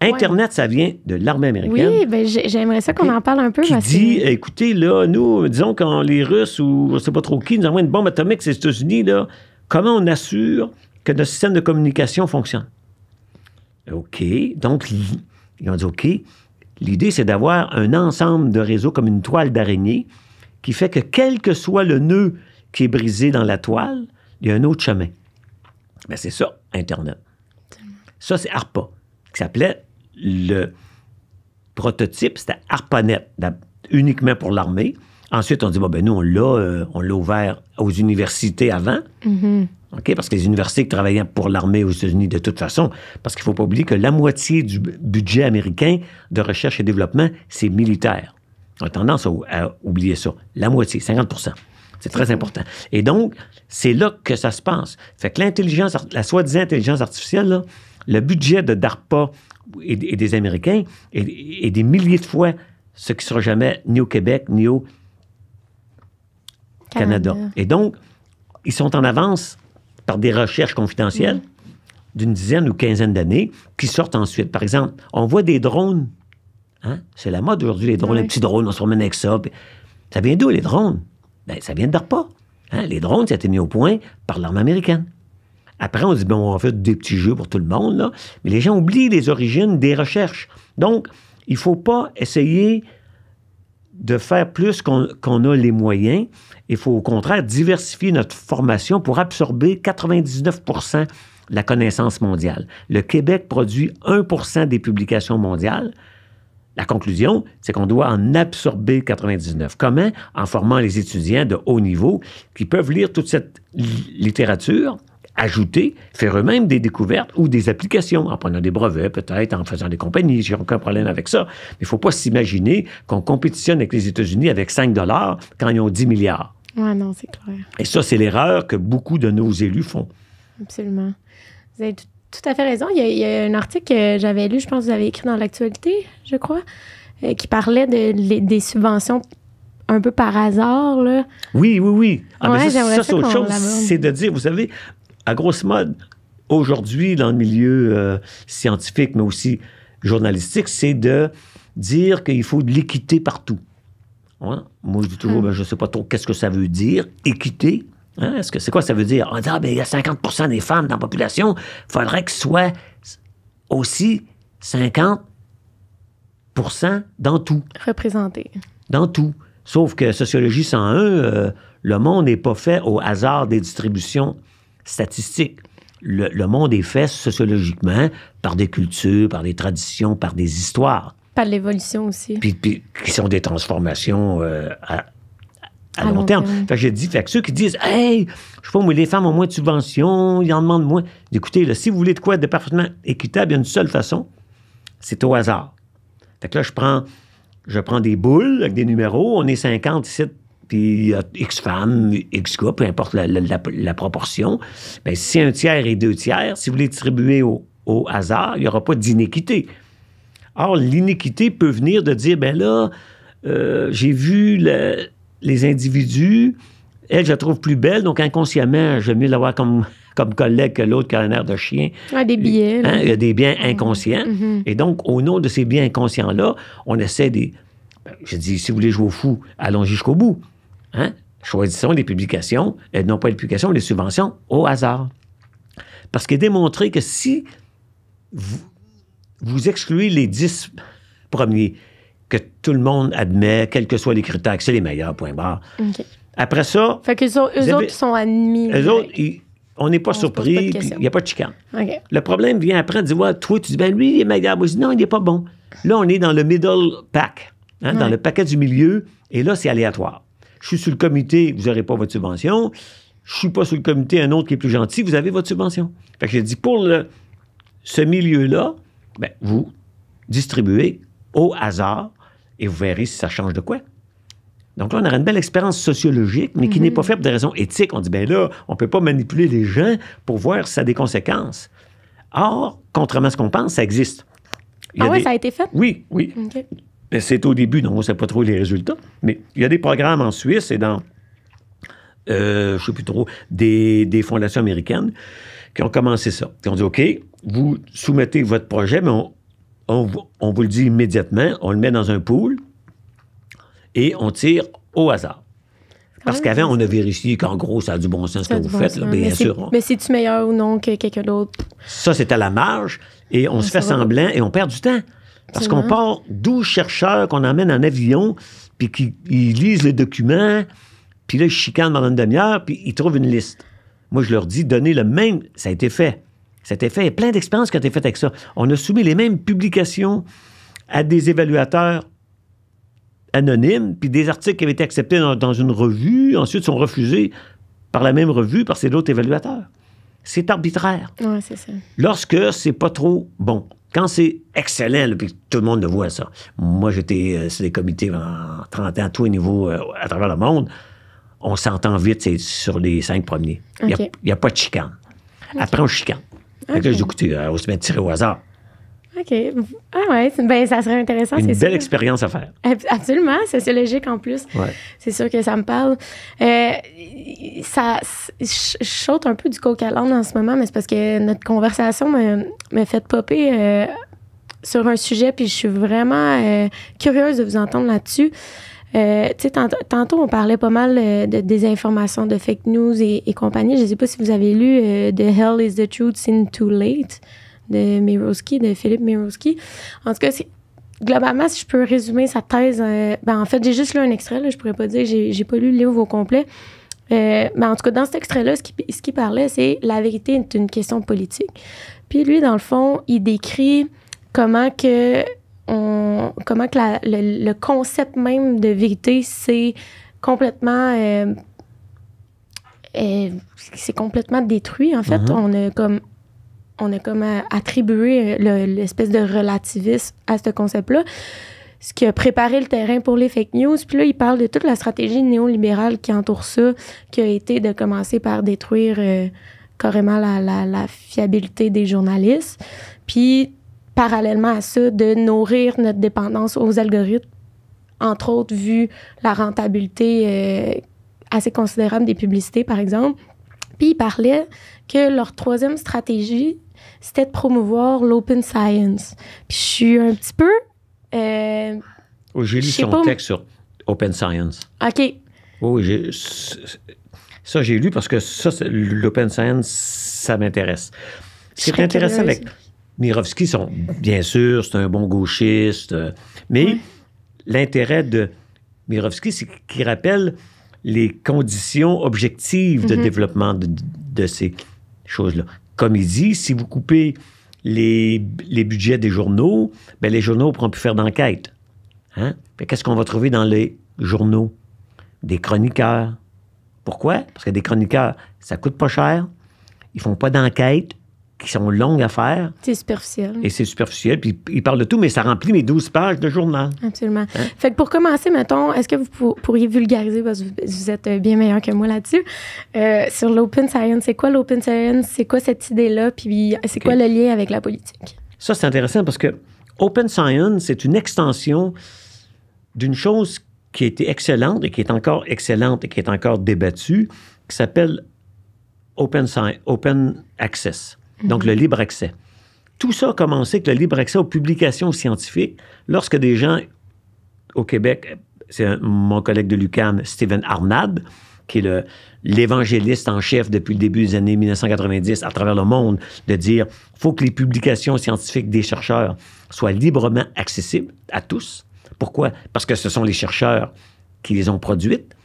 Internet, ça vient de l'armée américaine. Oui, ben j'aimerais ça qu'on en parle un peu. Qui dit, euh, écoutez, là, nous, disons, quand les Russes ou je sais pas trop qui nous envoient une bombe atomique aux États-Unis, là, comment on assure que notre système de communication fonctionne? OK. Donc, ils ont dit OK. L'idée, c'est d'avoir un ensemble de réseaux comme une toile d'araignée qui fait que quel que soit le nœud qui est brisé dans la toile, il y a un autre chemin. Ben, c'est ça, Internet. Ça, c'est ARPA, qui s'appelait le prototype, c'était Arpanet, uniquement pour l'armée. Ensuite, on dit, ben, nous, euh, on l'a, ouvert aux universités avant. Mm-hmm. OK? Parce que les universités qui travaillaient pour l'armée aux États-Unis, de toute façon, parce qu'il ne faut pas oublier que la moitié du budget américain de recherche et développement, c'est militaire. On a tendance à, oublier ça. La moitié, 50 C'est très mm-hmm. important. Et donc, c'est là que ça se passe. Fait que l'intelligence, la soi-disant intelligence artificielle, le budget de DARPA et, des Américains et, des milliers de fois ce qui ne sera jamais ni au Québec ni au Canada. Et donc, ils sont en avance par des recherches confidentielles mm-hmm. d'une dizaine ou quinzaine d'années qui sortent ensuite. Par exemple, on voit des drones. Hein? C'est la mode aujourd'hui, les drones, les petits drones, on se promène avec ça. Ça vient d'où, les drones? Ben, ça vient d'ARPA. Hein? Les drones, ça a été mis au point par l'armée américaine. Après, on dit, bon, on va faire des petits jeux pour tout le monde, là. mais les gens oublient les origines des recherches. Donc, il ne faut pas essayer de faire plus qu'on a les moyens. Il faut au contraire diversifier notre formation pour absorber 99 la connaissance mondiale. Le Québec produit 1 des publications mondiales. La conclusion, c'est qu'on doit en absorber 99. Comment? En formant les étudiants de haut niveau qui peuvent lire toute cette littérature ajouter, faire eux-mêmes des découvertes ou des applications, en prenant des brevets peut-être, en faisant des compagnies, j'ai aucun problème avec ça. Mais il ne faut pas s'imaginer qu'on compétitionne avec les États-Unis avec 5 dollars quand ils ont 10 milliards. Oui, non, c'est clair. Et ça, c'est l'erreur que beaucoup de nos élus font. Absolument. Vous avez tout, à fait raison. Il y, a, un article que j'avais lu, je pense que vous avez écrit dans l'actualité, je crois, euh, qui parlait de, des subventions un peu par hasard. Là. Oui, oui, oui. Ah, ben ça c'est autre chose. C'est de dire, vous savez, à grosse mode, aujourd'hui, dans le milieu euh, scientifique, mais aussi journalistique, c'est de dire qu'il faut de l'équité partout. Moi, je dis toujours, hmm. ben, je ne sais pas trop qu'est-ce que ça veut dire, équité. Hein. Est-ce que c'est quoi ça veut dire? On ah, ben, il y a 50 des femmes dans la population, il faudrait que ce soit aussi 50 dans tout. Représenté. Dans tout. Sauf que Sociologie 101, euh, le monde n'est pas fait au hasard des distributions statistiques. Le, monde est fait sociologiquement par des cultures, par des traditions, par des histoires. Par l'évolution aussi. Puis, qui sont des transformations euh, à, long, terme. Fait que j'ai dit, fait ceux qui disent, hey, je sais pas, les femmes ont moins de subventions, ils en demandent moins. Écoutez, là, si vous voulez de quoi de parfaitement équitable, il y a une seule façon, c'est au hasard. Fait que là, je prends, je prends des boules avec des numéros, on est 50 ici puis il y a X femmes, X gars, peu importe la, proportion, bien, si un tiers et deux tiers, si vous les distribuez au, hasard, il n'y aura pas d'inéquité. Or, l'iniquité peut venir de dire, ben là, euh, j'ai vu les individus, elle, je la trouve plus belle, donc inconsciemment, je j'aime mieux l'avoir comme, comme collègue que l'autre qui a un air de chien. a ah, des biens. Hein, il y a des biens inconscients. Mm-hmm. Mm-hmm. Et donc, au nom de ces biens inconscients-là, on essaie des... Ben, je dis, si vous voulez jouer au fou, allons jusqu'au bout. Hein? Choisissons les publications, et non pas les publications, les subventions au hasard. Parce qu'il est démontré que si vous, vous excluez les dix premiers, que tout le monde admet, quels que soient les critères, que c'est les meilleurs, point barre. Après ça. Fait qu'eux autres, autres sont admis. Eux autres, on n'est pas surpris, il n'y a pas de chicane. Le problème vient après, tu vois, toi, tu dis, ben lui, il est meilleur. Moi, je dis, non, il n'est pas bon. Là, on est dans le middle pack, hein, dans le paquet du milieu, et là, c'est aléatoire je suis sur le comité, vous n'aurez pas votre subvention. Je suis pas sur le comité, un autre qui est plus gentil, vous avez votre subvention. Fait que j'ai dit, pour le, ce milieu-là, ben, vous distribuez au hasard et vous verrez si ça change de quoi. Donc là, on a une belle expérience sociologique, mais qui n'est pas mhm. faite pour des raisons éthiques. On dit, ben là, on ne peut pas manipuler les gens pour voir si ça a des conséquences. Or, contrairement à ce qu'on pense, ça existe. ah oui, ça a été fait? Oui, oui. C'est au début, donc on ne sait pas trop les résultats. Mais il y a des programmes en Suisse et dans, euh, je ne sais plus trop, des, fondations américaines qui ont commencé ça. Qui ont dit, OK, vous soumettez votre projet, mais on, vous le dit immédiatement, on le met dans un pool et on tire au hasard. Parce qu'avant, on a vérifié qu'en gros, ça a du bon sens ce que vous faites, bien mais sûr. Mais c'est-tu meilleur ou non que quelqu'un d'autre? Ça, c'est à la marge, et on se fait semblant et on perd du temps. Parce qu'on part 12 chercheurs qu'on emmène en avion, puis qu'ils lisent les documents, puis là, ils chicanent pendant une demi-heure, puis ils trouvent une liste. Moi, je leur dis, donnez le même. Ça a été fait. Ça a été fait. Il y a plein d'expériences qui ont été faites avec ça. On a soumis les mêmes publications à des évaluateurs anonymes, puis des articles qui avaient été acceptés dans, une revue, ensuite sont refusés par la même revue, par ces autres évaluateurs. C'est arbitraire. Oui, c'est ça. Lorsque c'est pas trop bon. Quand c'est excellent, puis tout le monde le voit, ça. Moi, j'étais euh, sur des comités pendant 30 ans, à tous les niveaux, euh, à travers le monde. On s'entend vite, sur les cinq premiers. Il n'y a, pas de chicane. Après, on chicane. je dis, écoutez, on se met tirer au hasard. OK. Ah ouais, ben, ça serait intéressant. Une belle expérience à faire. Absolument, sociologique en plus. C'est sûr que ça me parle. Euh, ça, je un peu du coq à en ce moment, mais c'est parce que notre conversation me, fait popper euh, sur un sujet, puis je suis vraiment euh, curieuse de vous entendre là-dessus. tantôt, tantôt, on parlait pas mal de désinformation, de fake news et, compagnie. Je ne sais pas si vous avez lu The Hell is the Truth seen Too Late de Miroski, de Philippe Miroski. En tout cas, globalement, si je peux résumer sa thèse, euh, ben en fait, j'ai juste lu un extrait, là, je pourrais pas dire, j'ai, j'ai pas lu le livre au complet. Mais euh, ben, en tout cas, dans cet extrait-là, ce qu'il ce qui parlait, c'est la vérité est une question politique. Puis lui, dans le fond, il décrit comment que, on, comment que la, le, concept même de vérité, c'est complètement... Euh, euh c'est complètement détruit, en fait. Uh-huh. On a comme on a comme euh, attribué euh, l'espèce de relativisme à ce concept-là, ce qui a préparé le terrain pour les fake news. Puis là, il parle de toute la stratégie néolibérale qui entoure ça, qui a été de commencer par détruire euh, carrément la, fiabilité des journalistes, puis parallèlement à ça, de nourrir notre dépendance aux algorithmes, entre autres vu la rentabilité assez considérable des publicités, par exemple. Puis il parlait que leur troisième stratégie, c'était de promouvoir l'open science. Puis je suis un petit peu. Euh, oh, j'ai lu son texte sur open science. OK. Oh, ça, j'ai lu parce que ça, l'open science, ça m'intéresse. C'est intéressant avec Mirovski, bien sûr, c'est un bon gauchiste, euh, mais l'intérêt de Mirovski, c'est qu'il rappelle les conditions objectives de mm-hmm. développement de, de ces choses-là comme il dit, si vous coupez les, budgets des journaux, ben les journaux ne pourront plus faire d'enquête. Hein? Ben, qu'est-ce qu'on va trouver dans les journaux? Des chroniqueurs. Pourquoi? Parce que des chroniqueurs, ça coûte pas cher, ils font pas d'enquête, qui sont longues à faire. C'est superficiel. Et c'est superficiel. Puis il parle de tout, mais ça remplit mes 12 pages de journal. Absolument. Hein? Fait que pour commencer, mettons, est-ce que vous pourriez vulgariser, parce que vous êtes euh, bien meilleur que moi là-dessus, euh, sur l'open science. C'est quoi l'open science? C'est quoi cette idée-là? Puis c'est quoi le lien avec la politique? Ça, c'est intéressant parce que open science, c'est une extension d'une chose qui a été excellente et qui est encore excellente et qui est encore débattue, qui s'appelle open, open access donc le libre accès. Tout ça a commencé avec le libre accès aux publications scientifiques lorsque des gens au Québec, c'est mon collègue de l'UQAM, Stephen Arnab, qui est l'évangéliste en chef depuis le début des années 1990 à travers le monde, de dire faut que les publications scientifiques des chercheurs soient librement accessibles à tous. Pourquoi? Parce que ce sont les chercheurs qui les ont produites.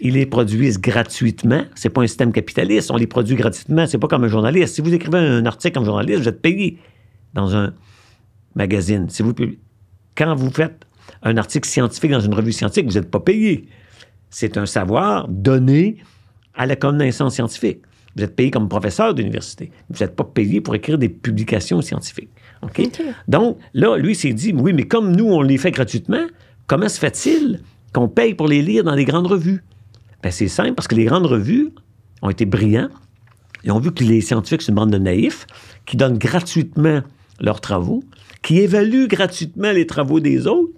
Ils les produisent gratuitement. C'est pas un système capitaliste. On les produit gratuitement. C'est pas comme un journaliste. Si vous écrivez un article comme journaliste, vous êtes payé dans un magazine. Si vous, quand vous faites un article scientifique dans une revue scientifique, vous n'êtes pas payé. C'est un savoir donné à la connaissance scientifique. Vous êtes payé comme professeur d'université. Vous n'êtes pas payé pour écrire des publications scientifiques. Donc, là, lui s'est dit, oui, mais comme nous, on les fait gratuitement, comment se fait-il qu'on paye pour les lire dans les grandes revues? Ben, c'est simple, parce que les grandes revues ont été brillants. et ont vu que les scientifiques, c'est une bande de naïfs, qui donnent gratuitement leurs travaux, qui évaluent gratuitement les travaux des autres,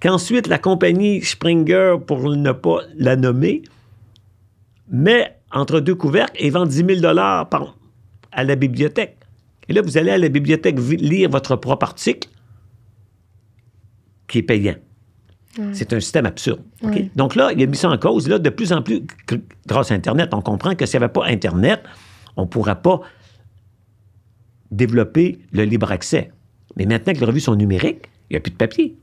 qu'ensuite la compagnie Springer, pour ne pas la nommer, met entre deux couvercles et vend 10 000 par à la bibliothèque. Et là, vous allez à la bibliothèque lire votre propre article qui est payant. C'est un système absurde. Donc là, il a mis ça en cause. Là, de plus en plus, grâce à Internet, on comprend que s'il n'y avait pas Internet, on ne pourra pas développer le libre accès. Mais maintenant que les revues sont numériques, il n'y a plus de papier.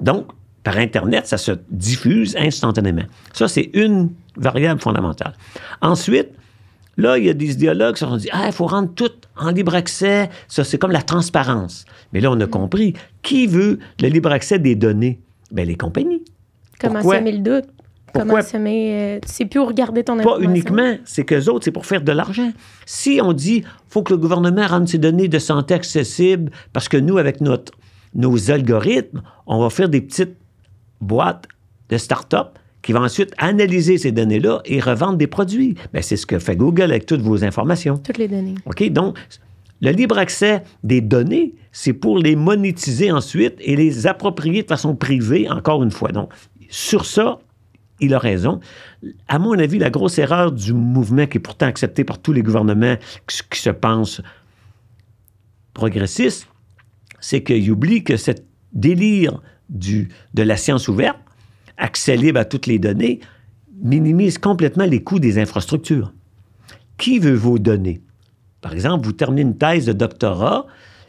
Donc, par Internet, ça se diffuse instantanément. Ça, c'est une variable fondamentale. Ensuite, là, il y a des idéologues qui se dit, ah, il faut rendre tout en libre accès. Ça, c'est comme la transparence. Mais là, on a compris. Qui veut le libre accès des données? Ben, les compagnies. Comment semer le doute? Comment semer. Euh, c'est plus regarder ton Pas uniquement, c'est qu'eux autres, c'est pour faire de l'argent. Si on dit, faut que le gouvernement rende ces données de santé accessibles parce que nous, avec notre, nos algorithmes, on va faire des petites boîtes de start-up qui vont ensuite analyser ces données-là et revendre des produits. Mais ben, c'est ce que fait Google avec toutes vos informations. Toutes les données. OK? Donc, le libre accès des données, c'est pour les monétiser ensuite et les approprier de façon privée, encore une fois. Donc, sur ça, il a raison. À mon avis, la grosse erreur du mouvement qui est pourtant accepté par tous les gouvernements qui, se pensent progressistes, c'est qu'il oublie que ce délire de la science ouverte, accès libre à toutes les données, minimise complètement les coûts des infrastructures. Qui veut vos données? Par exemple, vous terminez une thèse de doctorat,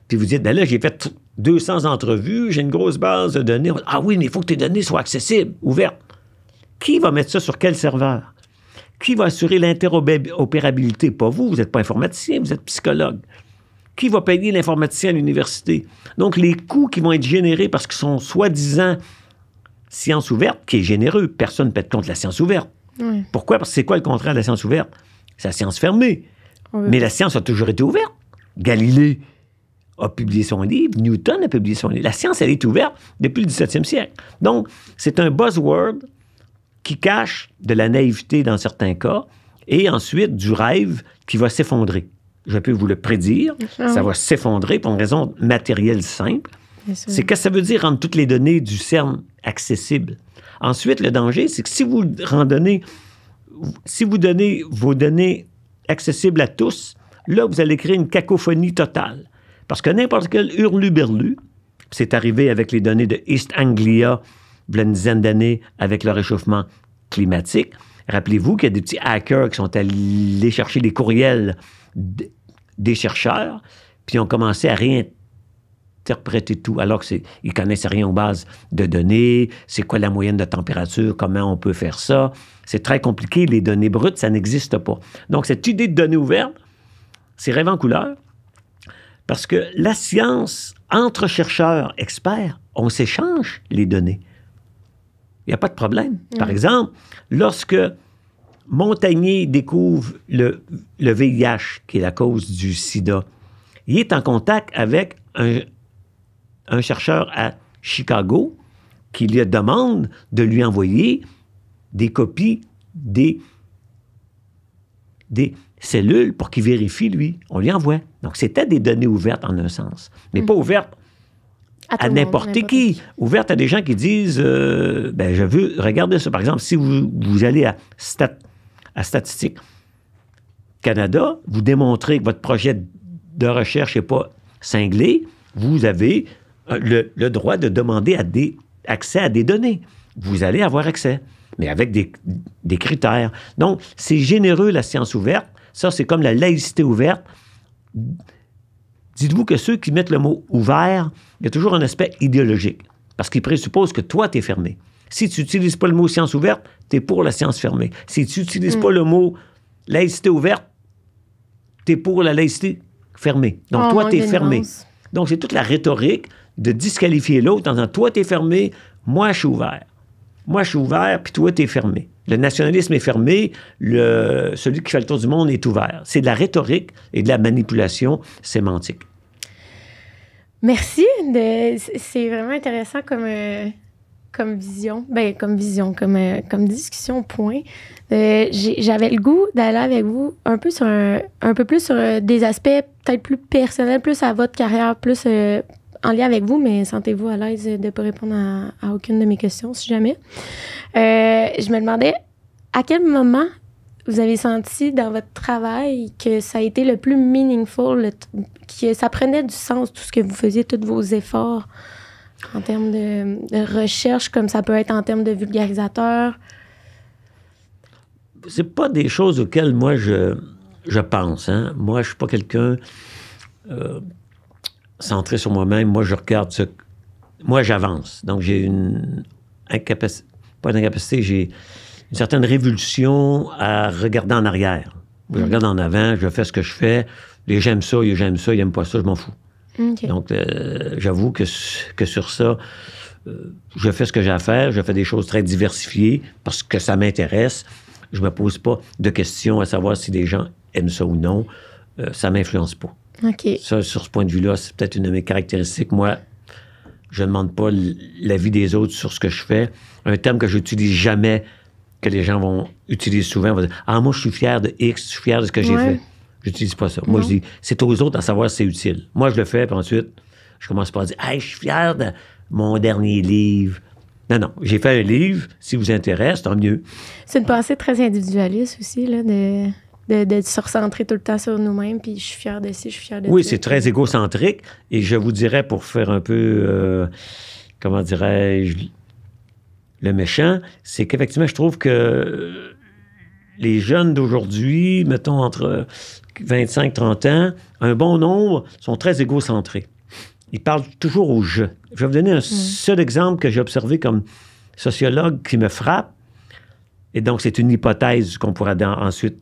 puis vous dites, ben là, j'ai fait 200 entrevues, j'ai une grosse base de données. Ah oui, mais il faut que tes données soient accessibles, ouvertes. Qui va mettre ça sur quel serveur? Qui va assurer l'interopérabilité? Pas vous, vous n'êtes pas informaticien, vous êtes psychologue. Qui va payer l'informaticien à l'université? Donc, les coûts qui vont être générés parce qu'ils sont soi-disant science ouverte, qui est généreux, personne ne pète contre la science ouverte. Pourquoi? Parce que c'est quoi le contraire de la science ouverte? C'est la science fermée. Mais la science a toujours été ouverte. Galilée a publié son livre, Newton a publié son livre. La science, elle est ouverte depuis le 17e siècle. Donc, c'est un buzzword qui cache de la naïveté dans certains cas et ensuite du rêve qui va s'effondrer. Je peux vous le prédire, ah ça va s'effondrer pour une raison matérielle simple. C'est que ça veut dire rendre toutes les données du CERN accessibles. Ensuite, le danger, c'est que si vous si vous donnez vos données accessible à tous, là, vous allez créer une cacophonie totale. Parce que n'importe quel hurlu berlu c'est arrivé avec les données de East Anglia, il y a dizaine d'années, avec le réchauffement climatique. Rappelez-vous qu'il y a des petits hackers qui sont allés chercher les courriels des chercheurs, puis ils ont commencé à rien interpréter tout, alors qu'ils ne connaissent rien en base de données, c'est quoi la moyenne de température, comment on peut faire ça. C'est très compliqué, les données brutes, ça n'existe pas. Donc, cette idée de données ouvertes, c'est rêve en couleur, parce que la science, entre chercheurs, experts, on s'échange les données. Il n'y a pas de problème. Mm. Par exemple, lorsque Montagnier découvre le, le, VIH, qui est la cause du sida, il est en contact avec un, un chercheur à Chicago qui lui demande de lui envoyer des copies des, des cellules pour qu'il vérifie, lui. On lui envoie. Donc, c'était des données ouvertes en un sens, mais mm. pas ouvertes à, n'importe qui, ouvertes à des gens qui disent euh, ben, je veux regarder ça. Par exemple, si vous, allez à, à Statistique Canada, vous démontrez que votre projet de recherche n'est pas cinglé, vous avez euh, le, droit de demander à des, accès à des données. Vous allez avoir accès, mais avec des, critères. Donc, c'est généreux la science ouverte. Ça, c'est comme la laïcité ouverte. Dites-vous que ceux qui mettent le mot ouvert, il y a toujours un aspect idéologique, parce qu'ils présupposent que toi, tu es fermé. Si tu n'utilises pas le mot science ouverte, tu es pour la science fermée. Si tu n'utilises pas hmm. le mot laïcité ouverte, tu es pour la laïcité fermée. Donc, oh, toi, tu es fermé. Donc, c'est toute la rhétorique de disqualifier l'autre en disant Toi, es fermé, moi, je suis ouvert. Moi, je suis ouvert, puis toi, es fermé. Le nationalisme est fermé, le, celui qui fait le tour du monde est ouvert. C'est de la rhétorique et de la manipulation sémantique. Merci. C'est vraiment intéressant comme, euh, comme vision, ben, comme vision, comme, euh, comme discussion, point. Euh, j'avais le goût d'aller avec vous un peu, sur un, un peu plus sur des aspects peut-être plus personnels, plus à votre carrière, plus en lien avec vous, mais sentez-vous à l'aise de ne pas répondre à, aucune de mes questions, si jamais. Euh, je me demandais à quel moment vous avez senti dans votre travail que ça a été le plus meaningful, que ça prenait du sens, tout ce que vous faisiez, tous vos efforts en termes de, recherche, comme ça peut être en termes de vulgarisateur? C'est pas des choses auxquelles moi je, je pense. Hein. Moi, je suis pas quelqu'un. Euh, centré sur moi-même. Moi, je regarde ce. Moi, j'avance. Donc, j'ai une incapacité. Pas une incapacité, j'ai une certaine révulsion à regarder en arrière. Je mm. regarde en avant, je fais ce que je fais. Les j'aime ça, ils j'aime ça, ils n'aiment pas ça, je m'en fous. Donc, euh, j'avoue que, que sur ça, euh, je fais ce que j'ai à faire, je fais des choses très diversifiées parce que ça m'intéresse. Je me pose pas de questions à savoir si des gens aiment ça ou non. Euh, ça m'influence pas. Ça, sur ce point de vue-là, c'est peut-être une de mes caractéristiques. Moi, je ne demande pas l'avis des autres sur ce que je fais. Un terme que j'utilise jamais, que les gens vont utiliser souvent, on va dire Ah, moi, je suis fier de X, je suis fier de ce que j'ai fait. J'utilise pas ça. Moi, je dis C'est aux autres à savoir si c'est utile. Moi, je le fais, puis ensuite, je commence pas à dire Hey, je suis fier de mon dernier livre. Non, non, j'ai fait un livre. Si vous intéresse, tant mieux. C'est une pensée très individualiste aussi, là, de de, de, se recentrer tout le temps sur nous-mêmes, puis je suis fière de je suis fière de Oui, c'est très égocentrique. Et je vous dirais, pour faire un peu, euh, comment dirais-je, le méchant, c'est qu'effectivement, je trouve que euh, les jeunes d'aujourd'hui, mettons entre 25-30 ans, un bon nombre sont très égocentrés. Ils parlent toujours au jeu. Je vais vous donner un mm. seul exemple que j'ai observé comme sociologue qui me frappe. Et donc, c'est une hypothèse qu'on pourra ensuite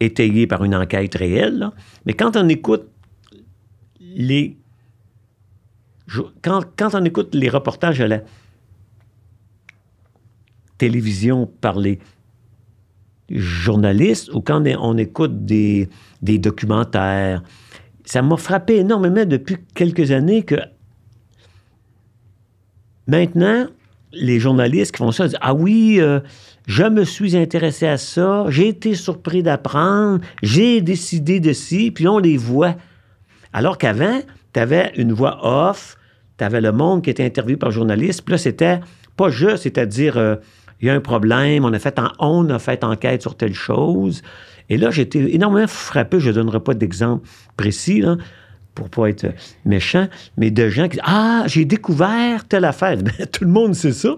étayé par une enquête réelle. Mais quand on écoute les. Quand, on écoute les reportages à la télévision par les journalistes ou quand on écoute des, des documentaires, ça m'a frappé énormément depuis quelques années que maintenant, les journalistes qui font ça disent Ah oui, euh, je me suis intéressé à ça, j'ai été surpris d'apprendre, j'ai décidé de ci, puis on les voit. Alors qu'avant, tu avais une voix off, tu avais le monde qui était interviewé par le journaliste, puis là, c'était pas juste, c'est-à-dire, euh, il y a un problème, on a fait, en, on a fait enquête sur telle chose. Et là, j'étais énormément frappé, je ne donnerai pas d'exemple précis, là, pour pas être méchant, mais de gens qui disent Ah, j'ai découvert telle affaire. <laughs> Ben, tout le monde sait ça.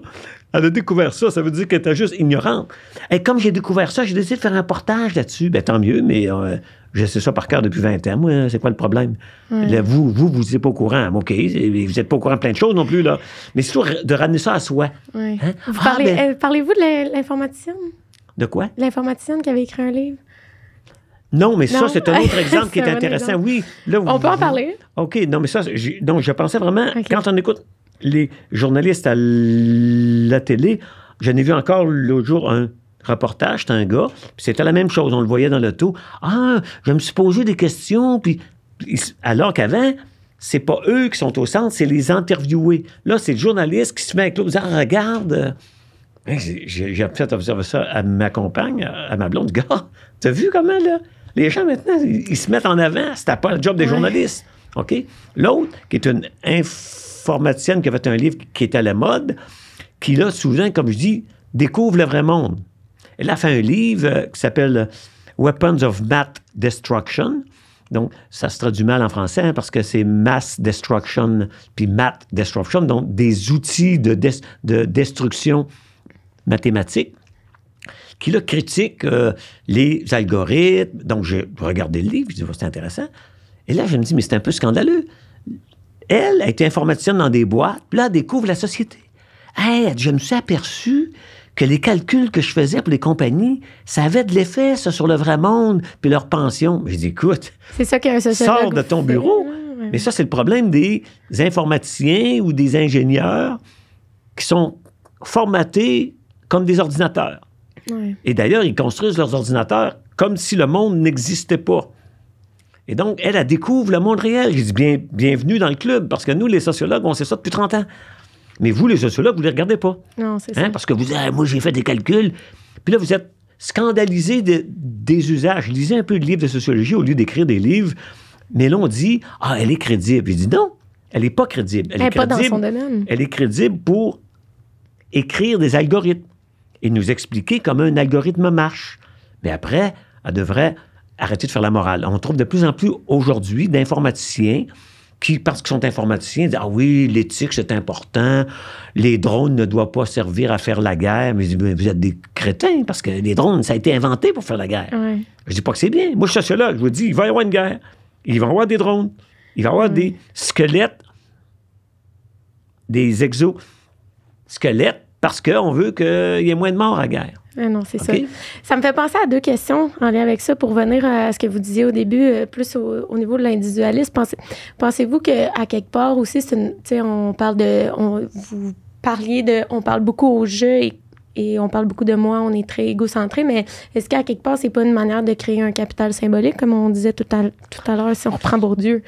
Elle a découvert ça, ça veut dire qu'elle était juste ignorante. Et comme j'ai découvert ça, j'ai décidé de faire un portage là-dessus. Ben, tant mieux, mais euh, je sais ça par cœur depuis 20 ans. c'est quoi le problème? Là, vous, vous, vous n'êtes pas au courant. OK, vous n'êtes pas au courant de plein de choses non plus, là. Mais c'est sûr de ramener ça à soi. Hein? Ah, ben euh, parlez-vous de l'informaticienne? De quoi? L'informaticienne qui avait écrit un livre. Non, mais ça, c'est un autre <laughs> exemple qui est intéressant. Oui, On peut en parler. OK, non, mais ça, donc je pensais vraiment, quand on écoute les journalistes à la télé, j'en ai vu encore l'autre jour un reportage, c'était un gars, puis c'était la même chose, on le voyait dans le l'auto. Ah, je me suis posé des questions, puis alors qu'avant, c'est pas eux qui sont au centre, c'est les interviewés. Là, c'est le journaliste qui se met avec l'autre, ah, regarde, euh, j'ai peut-être observé ça à ma compagne, à ma blonde, <laughs> gars, t'as vu comment, là? Les gens, maintenant, ils, se mettent en avant. C'était pas le job des journalistes. OK? L'autre, qui est une informaticienne qui a fait un livre qui est à la mode, qui, là, souvent, comme je dis, découvre le vrai monde. Elle a fait un livre euh, qui s'appelle euh, Weapons of Math Destruction. Donc, ça se traduit mal en français hein, parce que c'est mass destruction puis math destruction, donc des outils de, de destruction mathématique qui là, critique euh, les algorithmes. Donc, je regardais le livre, je dis, oh, c'est intéressant. Et là, je me dis, mais c'est un peu scandaleux. Elle a été informaticienne dans des boîtes, puis là, elle découvre la société. je me suis aperçu que les calculs que je faisais pour les compagnies, ça avait de l'effet, ça, sur le vrai monde, puis leur pension. Je dit, écoute, c'est ça sors de ton bureau. Mais ça, c'est le problème des informaticiens ou des ingénieurs qui sont formatés comme des ordinateurs. Et d'ailleurs, ils construisent leurs ordinateurs comme si le monde n'existait pas. Et donc, elle, elle découvre le monde réel. Je dis bien, bienvenue dans le club, parce que nous, les sociologues, on sait ça depuis 30 ans. Mais vous, les sociologues, vous ne les regardez pas. Non, c'est hein? ça. Parce que vous ah, moi, j'ai fait des calculs. Puis là, vous êtes scandalisé des usages. Lisez un peu de livre de sociologie au lieu d'écrire des livres. Mais là, on dit, ah, elle est crédible. Il dit non, elle n'est pas crédible. Elle n'est pas dans son domaine. Elle est crédible pour écrire des algorithmes et nous expliquer comment un algorithme marche. Mais après, elle devrait arrêter de faire la morale. On trouve de plus en plus aujourd'hui d'informaticiens qui, parce qu'ils sont informaticiens, disent Ah oui, l'éthique, c'est important, les drones ne doivent pas servir à faire la guerre. Mais vous êtes des crétins, parce que les drones, ça a été inventé pour faire la guerre. Je dis pas que c'est bien. Moi, je suis sociologue, je vous dis il va y avoir une guerre. Il va y avoir des drones, il va y avoir des squelettes, des exosquelettes parce qu'on veut qu'il y ait moins de morts à guerre. Ah non, c'est ça. Ça me fait penser à deux questions en lien avec ça pour venir à ce que vous disiez au début, euh, plus au, niveau de l'individualisme. Pensez, pensez-vous qu'à quelque part aussi, on parle de. On, vous parliez de. On parle beaucoup au jeu et et on parle beaucoup de moi, on est très égocentré, mais est-ce qu'à quelque part, c'est pas une manière de créer un capital symbolique, comme on disait tout à, tout à l'heure, si on reprend <laughs> Bourdieu?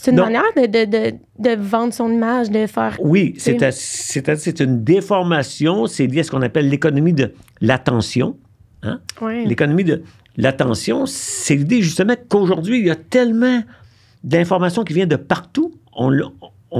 C'est une manière de, de, de, vendre son image, de faire. Oui, c'est c'est une déformation, c'est lié à ce qu'on appelle l'économie de l'attention. Hein? L'économie de l'attention, c'est l'idée justement qu'aujourd'hui, il y a tellement d'informations qui viennent de partout. On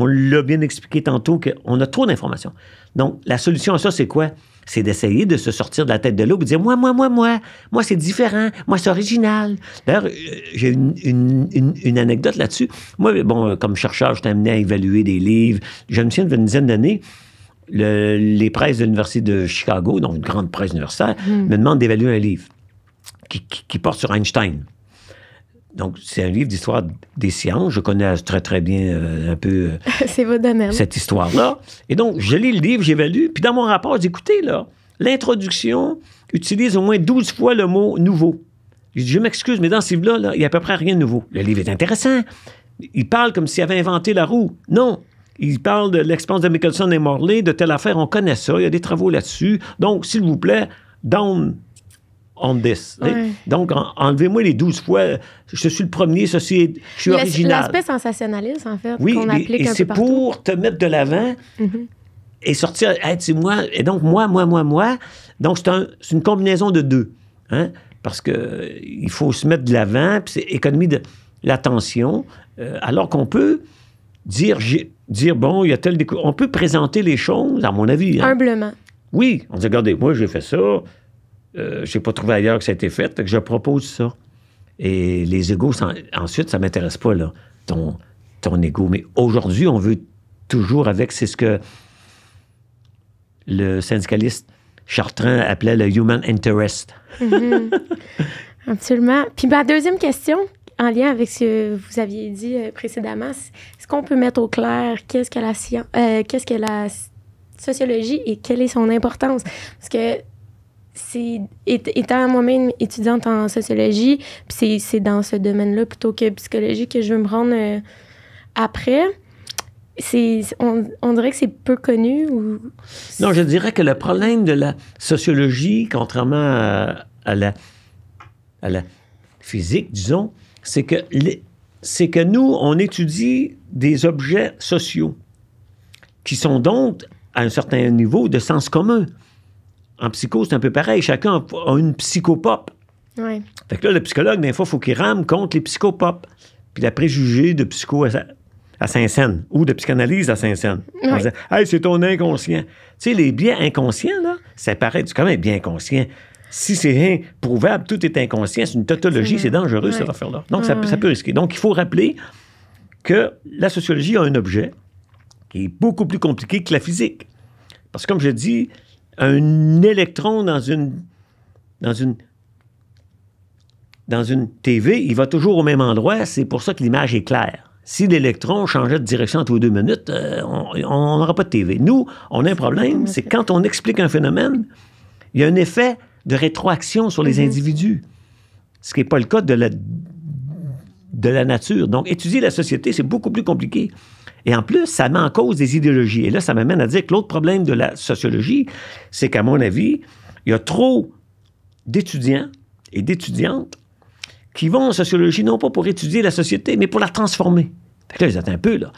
l'a bien expliqué tantôt qu'on a trop d'informations. Donc, la solution à ça, c'est quoi? c'est d'essayer de se sortir de la tête de l'eau et de dire Moi, moi, moi, moi, moi, c'est différent, moi, c'est original. D'ailleurs, euh, j'ai une, anecdote là-dessus. Moi, bon, euh, comme chercheur, j'étais amené à évaluer des livres. Je me souviens d'une dizaine d'années. les presses de l'Université de Chicago, donc une grande presse universitaire, hmm. me demandent d'évaluer un livre qui porte sur Einstein. Donc, c'est un livre d'histoire des sciences. Je connais très, très bien euh, un peu euh, <laughs> cette histoire-là. Et donc, je lis le livre, j'évalue. Puis dans mon rapport, je dis, écoutez, là, l'introduction utilise au moins 12 fois le mot « nouveau ». Je m'excuse, mais dans ce livre-là, il n'y a à peu près rien de nouveau. Le livre est intéressant. Il parle comme s'il avait inventé la roue. Non, il parle de l'expérience de Michelson et Morley, de telle affaire, on connaît ça, il y a des travaux là-dessus. Donc, s'il vous plaît, down on this. Donc, enlevez-moi les 12 fois, je suis le premier, ceci je suis original. L'aspect sensationnaliste, en fait, oui, qu'on applique et, c'est pour te mettre de l'avant mm-hmm. et sortir, moi, et donc moi, moi, moi, moi. Donc, c'est, une combinaison de deux. Hein, parce qu'il euh, faut se mettre de l'avant, puis c'est économie de l'attention, euh, alors qu'on peut dire, dire bon, il y a tel On peut présenter les choses, à mon avis. Hein. Humblement. Oui, on dit, regardez, moi j'ai fait ça, euh, je n'ai pas trouvé ailleurs que ça a été fait. je propose ça. Et les égaux, ensuite, ça ne m'intéresse pas, là, ton, ton égo. Mais aujourd'hui, on veut toujours avec, c'est ce que le syndicaliste Chartrand appelait le human interest. Mm-hmm. <laughs> Absolument. Puis ma deuxième question, en lien avec ce que vous aviez dit euh, précédemment, est-ce qu'on peut mettre au clair qu'est-ce que la euh, qu'est-ce que la sociologie et quelle est son importance? Parce que c'est étant moi-même étudiante en sociologie, puis c'est dans ce domaine-là plutôt que psychologie que je veux me rendre euh, après. On, on dirait que c'est peu connu ou... Non, je dirais que le problème de la sociologie, contrairement à, à la, à la physique, disons, c'est que, c'est que nous, on étudie des objets sociaux qui sont donc à un certain niveau de sens commun en psycho, c'est un peu pareil. Chacun a une psychopop. Ouais. Fait que là, le psychologue, des fois, il faut qu'il rame contre les psychopopes. Puis la préjugé de psycho à, à Saint-Saëns ou de psychanalyse à Saint-Saëns. Ouais. Hey, c'est ton inconscient. Tu sais, les biens inconscients, là, ça paraît du comme un bien conscient. Si c'est prouvable, tout est inconscient, c'est une tautologie, c'est dangereux, cette affaire-là. Donc, ça, ça peut risquer. Donc, il faut rappeler que la sociologie a un objet qui est beaucoup plus compliqué que la physique. Parce que, comme je dis, un électron dans une, dans une, dans une TV, il va toujours au même endroit. C'est pour ça que l'image est claire. Si l'électron changeait de direction tous les deux minutes, euh, on n'aura pas de TV. Nous, on a un problème, c'est quand on explique un phénomène, il y a un effet de rétroaction sur les mhm. individus, ce qui n'est pas le cas de de la nature. Donc, étudier la société, c'est beaucoup plus compliqué. Et en plus, ça met en cause des idéologies. Et là, ça m'amène à dire que l'autre problème de la sociologie, c'est qu'à mon avis, il y a trop d'étudiants et d'étudiantes qui vont en sociologie non pas pour étudier la société, mais pour la transformer. Fait que là, ils attendent un peu, là.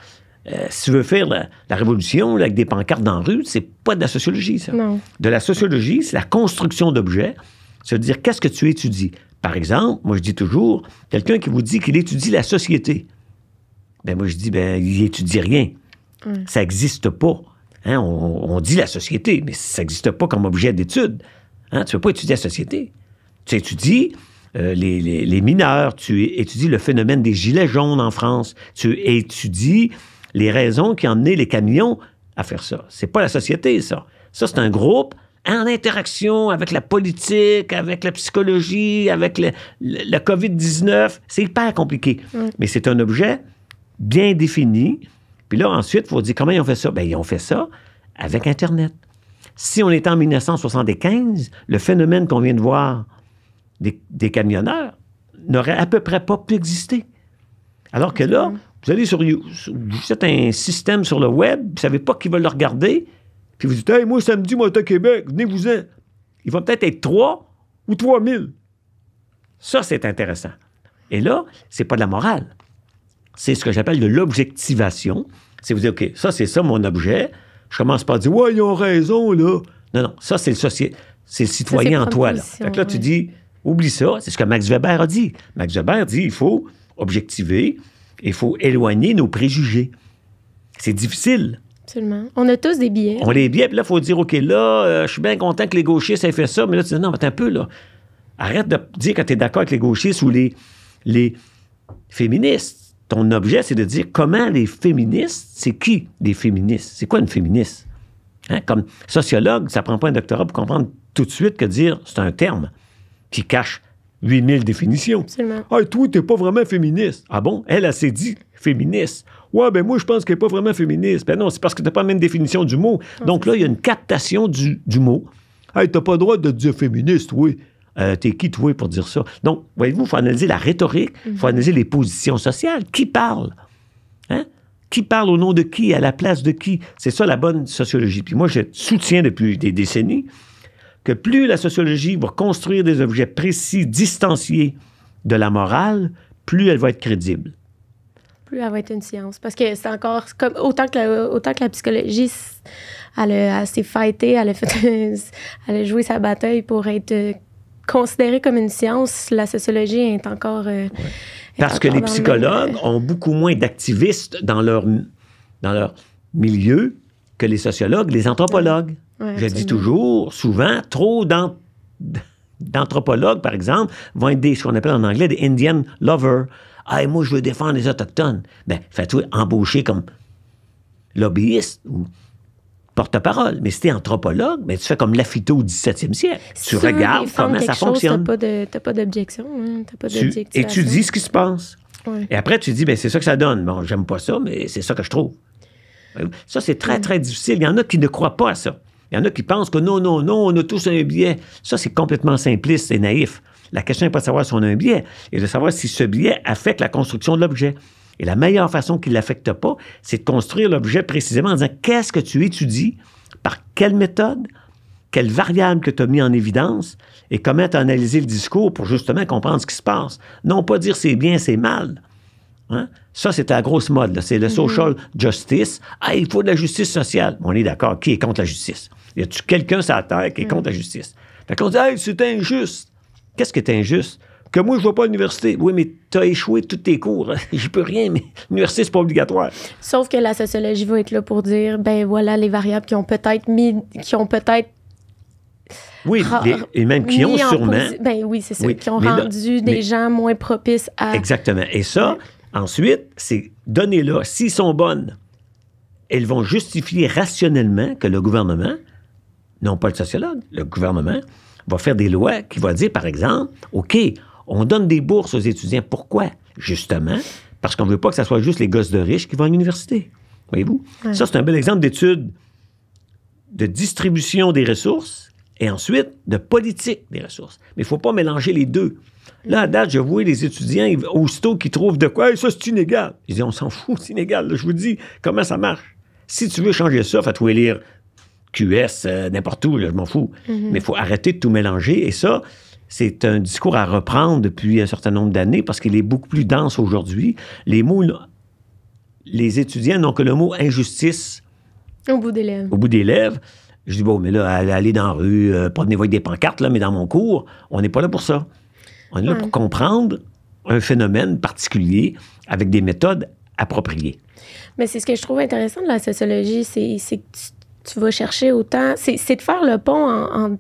Euh, si tu veux faire la, révolution avec des pancartes dans la rue, c'est pas de la sociologie, ça. Non. De la sociologie, c'est la construction d'objets. C'est-à-dire, qu'est-ce que tu étudies? Par exemple, moi, je dis toujours, quelqu'un qui vous dit qu'il étudie la société, ben, moi, je dis, ben, il étudie rien. Ça n'existe pas. Hein, on, dit la société, mais ça n'existe pas comme objet d'étude. Hein, tu ne peux pas étudier la société. Tu étudies euh, les, les, mineurs, tu étudies le phénomène des gilets jaunes en France, tu étudies les raisons qui ont amené les camions à faire ça. C'est pas la société, ça. Ça, c'est un groupe en interaction avec la politique, avec la psychologie, avec le, la COVID-19. C'est hyper compliqué. Mais c'est un objet bien défini. Puis là, ensuite, vous faut dire comment ils ont fait ça. Bien, ils ont fait ça avec Internet. Si on était en 1975, le phénomène qu'on vient de voir des, camionneurs n'aurait à peu près pas pu exister. Alors que là, mm-hmm. vous allez sur, vous faites un système sur le web, vous ne savez pas qui va le regarder, puis vous dites Hey, moi, samedi, moi, à Québec, venez-vous-en. Il va peut-être être 3 ou mille. Ça, c'est intéressant. Et là, c'est pas de la morale c'est ce que j'appelle de l'objectivation. C'est vous dire, OK, ça, c'est ça mon objet. Je commence pas à dire, ouais, ils ont raison, là. Non, non, ça, c'est le, soci... c'est le citoyen en toi, là. Fait que là, tu dis, oublie ça. C'est ce que Max Weber a dit. Max Weber dit, il faut objectiver, il faut éloigner nos préjugés. C'est difficile. Absolument. On a tous des biais. On a des biais, puis là, il faut dire, OK, là, euh, je suis bien content que les gauchistes aient fait ça, mais là, tu dis, non, attends un peu, là. Arrête de dire que tu es d'accord avec les gauchistes ou les, les féministes ton objet, c'est de dire comment les féministes, c'est qui les féministes? C'est quoi une féministe? Hein, comme sociologue, ça prend pas un doctorat pour comprendre tout de suite que dire, c'est un terme qui cache 8000 définitions. Ah, hey, toi, t'es pas vraiment féministe. Ah bon? Elle, a s'est dit féministe. Ouais, ben moi, je pense qu'elle n'est pas vraiment féministe. Ben non, c'est parce que t'as pas la même définition du mot. Donc là, il y a une captation du, mot. Hey, t'as pas le droit de dire féministe, oui. Euh, t'es qui toi pour dire ça? Donc, voyez-vous, il faut analyser la rhétorique, il mhm. faut analyser les positions sociales. Qui parle? Hein? Qui parle au nom de qui, à la place de qui? C'est ça la bonne sociologie. Puis moi, je soutiens depuis des décennies que plus la sociologie va construire des objets précis, distanciés de la morale, plus elle va être crédible. Plus elle va être une science. Parce que c'est encore, comme, autant, que la, autant que la psychologie, elle, elle s'est fightée, elle a, <laughs> elle a joué sa bataille pour être euh, considérée comme une science, la sociologie est encore. Euh, Parce que les psychologues euh, ont beaucoup moins d'activistes dans leur, dans leur milieu que les sociologues, les anthropologues. Je dis toujours, souvent, trop d'anthropologues, par exemple, vont être des, ce qu'on appelle en anglais des Indian lovers. Ah, moi, je veux défendre les Autochtones. Ben, faites toi embaucher comme lobbyiste ou porte-parole, mais si t'es anthropologue, mais ben, tu fais comme Lafito au 17e siècle. tu regardes comment ça fonctionne fonctionne. T'as pas d'objection, hein, pas tu, Et tu dis ce qui se passe. Et après, tu dis, ben, c'est ça que ça donne. Bon, j'aime pas ça, mais c'est ça que je trouve. Ça, c'est très, très difficile. Il y en a qui ne croient pas à ça. Il y en a qui pensent que non, non, non, on a tous un biais. Ça, c'est complètement simpliste et naïf. La question n'est pas de savoir si on a un biais, et de savoir si ce biais affecte la construction de l'objet. Et la meilleure façon qu'il ne l'affecte pas, c'est de construire l'objet précisément en disant qu'est-ce que tu étudies, par quelle méthode, quelle variable que tu as mis en évidence et comment tu as analysé le discours pour justement comprendre ce qui se passe. Non pas dire c'est bien, c'est mal. Hein? Ça, c'est ta grosse mode. C'est le mhm. social justice. Ah, il faut de la justice sociale. On est d'accord. Qui est contre la justice? Y a-tu quelqu'un sur la terre qui est mhm. contre la justice? Fait qu'on dit, c'est injuste. Qu'est-ce qui est injuste? que moi, je ne vais pas à l'université. Oui, mais tu as échoué tous tes cours. Hein. <laughs> Je peux rien, mais l'université, c'est pas obligatoire. Sauf que la sociologie va être là pour dire, ben voilà les variables qui ont peut-être mis, qui ont peut-être oui, et même qui ont sûrement. Ben oui, c'est ça, qui ont rendu des gens moins propices à. Exactement. Et ça, ensuite, ces données-là, s'ils sont bonnes, elles vont justifier rationnellement que le gouvernement, non pas le sociologue, le gouvernement, va faire des lois qui vont dire, par exemple, OK, on donne des bourses aux étudiants. Pourquoi? Justement, parce qu'on ne veut pas que ce soit juste les gosses de riches qui vont à l'université. Voyez-vous? Ça, c'est un bel exemple d'étude de distribution des ressources et ensuite de politique des ressources. Mais il ne faut pas mélanger les deux. Là, à date, je vois les étudiants aussitôt qui trouvent de quoi, ça c'est inégal. Ils disent, on s'en fout, c'est inégal. je vous dis comment ça marche. Si tu veux changer ça, fais-toi lire QS euh, n'importe où, je m'en fous. Mm-hmm. Mais il faut arrêter de tout mélanger. Et ça, c'est un discours à reprendre depuis un certain nombre d'années parce qu'il est beaucoup plus dense aujourd'hui. Les mots, les étudiants n'ont que le mot injustice au bout des lèvres. Au bout des lèvres. Je dis, bon, mais là, aller dans la rue, euh, pas de vous des pancartes, là, mais dans mon cours, on n'est pas là pour ça. On est là pour comprendre un phénomène particulier avec des méthodes appropriées. Mais c'est ce que je trouve intéressant de la sociologie, c'est que tu, vas chercher autant. C'est de faire le pont en, en